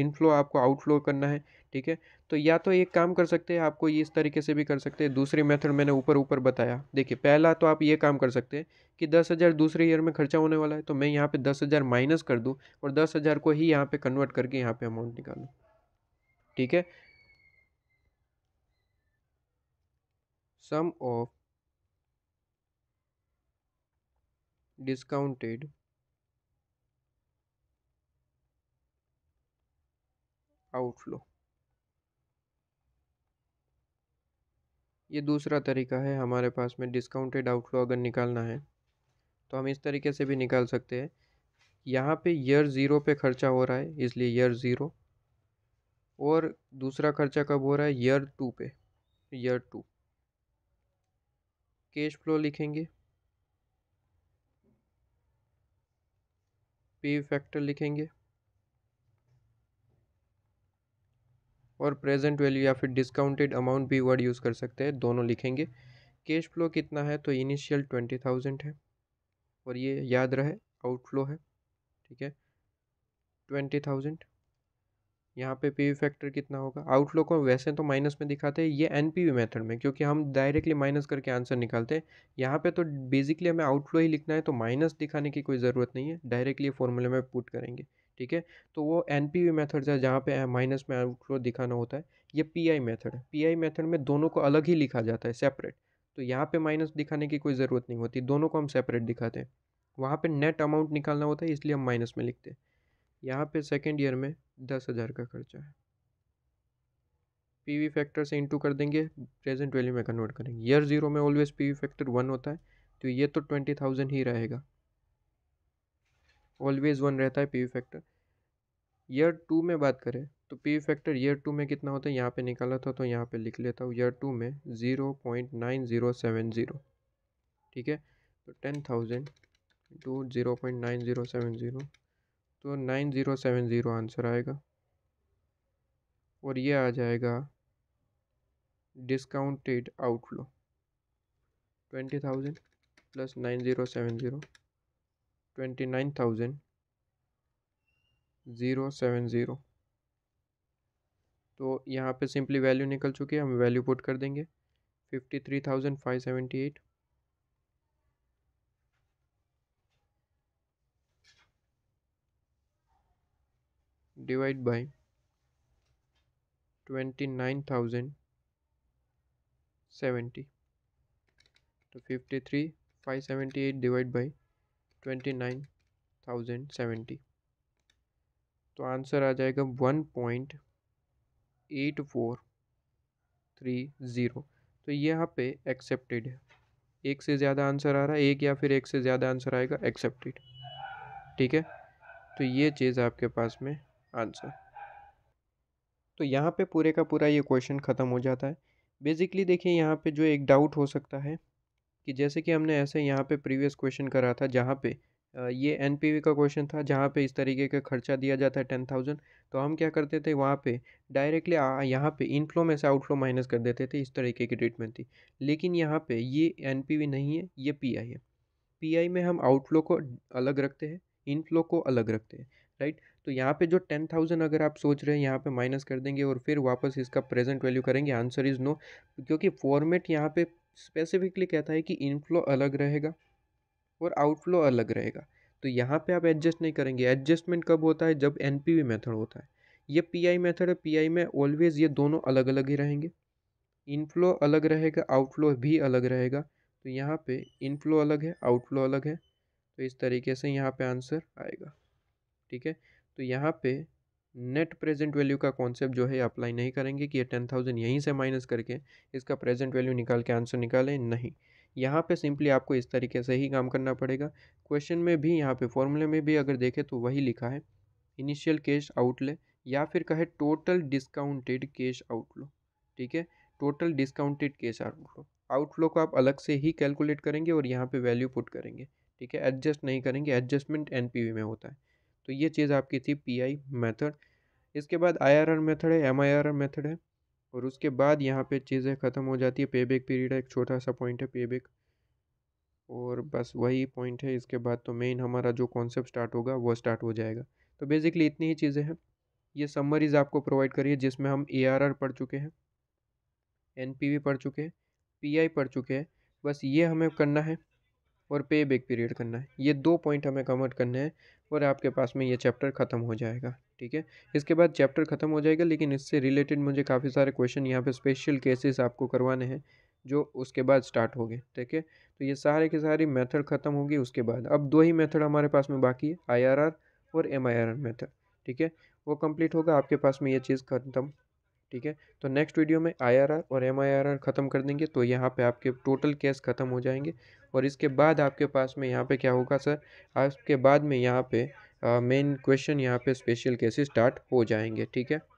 इनफ्लो आपको आउटफ्लो करना है ठीक है तो या तो एक काम कर सकते हैं आपको इस तरीके से भी कर सकते हैं दूसरी मेथड मैंने ऊपर ऊपर बताया देखिए पहला तो आप ये काम कर सकते हैं कि दस हज़ार दूसरे ईयर में खर्चा होने वाला है तो मैं यहाँ पे दस हज़ार माइनस कर दूँ और दस हज़ार को ही यहाँ पे कन्वर्ट करके यहाँ पे अमाउंट निकालूँ ठीक है सम ऑफ discounted आउटफ्लो ये दूसरा तरीका है हमारे पास में डिस्काउंटेड आउटफ्लो अगर निकालना है तो हम इस तरीके से भी निकाल सकते हैं यहाँ पे ईयर ज़ीरो पे खर्चा हो रहा है इसलिए ईयर ज़ीरो और दूसरा खर्चा कब हो रहा है ईयर टू पे ईयर टू कैश फ्लो लिखेंगे पी फैक्टर लिखेंगे और प्रेजेंट वैल्यू या फिर डिस्काउंटेड अमाउंट भी वर्ड यूज़ कर सकते हैं दोनों लिखेंगे कैश फ्लो कितना है तो इनिशियल ट्वेंटी थाउजेंड है और ये याद रहे आउटफ्लो है ठीक है ट्वेंटी थाउजेंड यहाँ पे पी वी फैक्टर कितना होगा आउटलुक को वैसे तो माइनस में दिखाते हैं ये एन पी वी मेथड में क्योंकि हम डायरेक्टली माइनस करके आंसर निकालते हैं यहाँ पे तो बेसिकली हमें आउटफ्लो ही लिखना है तो माइनस दिखाने की कोई ज़रूरत नहीं है डायरेक्टली फॉर्मूले में पुट करेंगे ठीक है तो वो एन पी वी मेथड है जहाँ पे माइनस में आउटफ्लो दिखाना होता है ये पी आई मेथड है पी आई मेथड में दोनों को अलग ही लिखा जाता है सेपरेट तो यहाँ पर माइनस दिखाने की कोई ज़रूरत नहीं होती दोनों को हम सेपरेट दिखाते हैं वहाँ पर नेट अमाउंट निकालना होता है इसलिए हम माइनस में लिखते हैं यहाँ पे सेकेंड ईयर में दस हज़ार का खर्चा है पी वी फैक्टर से इंटू कर देंगे प्रेजेंट वैल्यू में कन्वर्ट करेंगे ईयर ज़ीरो में always P V factor one होता है तो ये तो ट्वेंटी थाउजेंड ही रहेगा ऑलवेज वन रहता है P V factor year two में बात करें तो P V factor year two में कितना होता है यहाँ पे निकाला था तो यहाँ पे लिख लेता हूँ ईयर टू में zero point nine zero seven zero ठीक है तो ten thousand to zero point nine zero seven zero तो nine zero seven zero answer आएगा और ये आ जाएगा discounted outflow twenty thousand plus nine zero seven zero twenty nine thousand zero seven zero तो यहाँ पे सिंपली वैल्यू निकल चुकी है हम वैल्यू पुट कर देंगे fifty three thousand five seventy eight divide by twenty nine thousand seventy तो fifty three five seventy eight divide by twenty nine thousand seventy तो आंसर आ जाएगा one point eight four three zero तो यहाँ पे एक्सेप्टेड है एक से ज़्यादा आंसर आ रहा है एक या फिर एक से ज़्यादा आंसर आएगा एक्सेप्टेड ठीक है तो ये चीज़ आपके पास में आंसर तो यहाँ पे पूरे का पूरा ये क्वेश्चन ख़त्म हो जाता है बेसिकली देखिए यहाँ पे जो एक डाउट हो सकता है कि जैसे कि हमने ऐसे यहाँ पे प्रीवियस क्वेश्चन करा था जहाँ पे ये एन का क्वेश्चन था जहाँ पे इस तरीके का खर्चा दिया जाता है टेन थाउजेंड तो हम क्या करते थे वहाँ पे डायरेक्टली यहाँ पे इनफ्लो में से आउटफ्लो माइनस कर देते थे इस तरीके की ट्रीटमेंट थी लेकिन यहाँ पे ये एन नहीं है ये पी है पी में हम आउटफ्लो को अलग रखते हैं इनफ्लो को अलग रखते हैं राइट तो यहाँ पे जो टेन थाउजेंड अगर आप सोच रहे हैं यहाँ पे माइनस कर देंगे और फिर वापस इसका प्रेजेंट वैल्यू करेंगे आंसर इज़ नो क्योंकि फॉर्मेट यहाँ पे स्पेसिफिकली कहता है कि इनफ्लो अलग रहेगा और आउटफ्लो अलग रहेगा तो यहाँ पे आप एडजस्ट नहीं करेंगे एडजस्टमेंट कब होता है जब एन मेथड होता है ये पी आई मेथड है पी आई में ऑलवेज़ ये दोनों अलग अलग ही रहेंगे इनफ्लो अलग रहेगा आउटफ्लो भी अलग रहेगा तो यहाँ पर इनफ्लो अलग है आउटफ्लो अलग है तो इस तरीके से यहाँ पे आंसर आएगा ठीक है तो यहाँ पे नेट प्रेजेंट वैल्यू का कॉन्सेप्ट जो है अप्लाई नहीं करेंगे कि ये टेन थाउजेंड यहीं से माइनस करके इसका प्रेजेंट वैल्यू निकाल के आंसर निकालें नहीं यहाँ पे सिंपली आपको इस तरीके से ही काम करना पड़ेगा क्वेश्चन में भी यहाँ पे फॉर्मूले में भी अगर देखें तो वही लिखा है इनिशियल कैश आउटले या फिर कहे टोटल डिस्काउंटेड कैश आउटलो ठीक है total discounted cash outflow outflow को आप अलग से ही कैलकुलेट करेंगे और यहाँ पे वैल्यू पुट करेंगे ठीक है एडजस्ट नहीं करेंगे एडजस्टमेंट एनपीवी में होता है तो ये चीज़ आपकी थी पी आई मेथड इसके बाद आई आर आर मेथड है M I R R method है और उसके बाद यहाँ पे चीज़ें ख़त्म हो जाती है पे बैक पीरियड एक छोटा सा पॉइंट है पे बैक और बस वही पॉइंट है इसके बाद तो मेन हमारा जो कॉन्सेप्ट स्टार्ट होगा वो स्टार्ट हो जाएगा तो बेसिकली इतनी ही चीज़ें हैं ये समरीज़ आपको प्रोवाइड करिए जिसमें हम ए आर आर पढ़ चुके हैं एन पी वी पढ़ चुके हैं पी आई पढ़ चुके हैं बस ये हमें करना है और पे बैक पीरियड करना है ये दो पॉइंट हमें कवर करने हैं और आपके पास में ये चैप्टर ख़त्म हो जाएगा ठीक है इसके बाद चैप्टर ख़त्म हो जाएगा लेकिन इससे रिलेटेड मुझे काफ़ी सारे क्वेश्चन यहाँ पे स्पेशल केसेस आपको करवाने हैं जो उसके बाद स्टार्ट हो गए ठीक है तो ये सारे के सारे मेथड ख़त्म होगी उसके बाद अब दो ही मेथड हमारे पास में बाकी है आई और एम आई मेथड ठीक है वो कम्प्लीट होगा आपके पास में ये चीज़ ख़त्म ठीक है तो नेक्स्ट वीडियो में आईआरआर और एमआईआरआर ख़त्म कर देंगे तो यहाँ पे आपके टोटल केस ख़त्म हो जाएंगे और इसके बाद आपके पास में यहाँ पे क्या होगा सर आपके बाद में यहाँ पे मेन क्वेश्चन यहाँ पे स्पेशल केसेस स्टार्ट हो जाएंगे ठीक है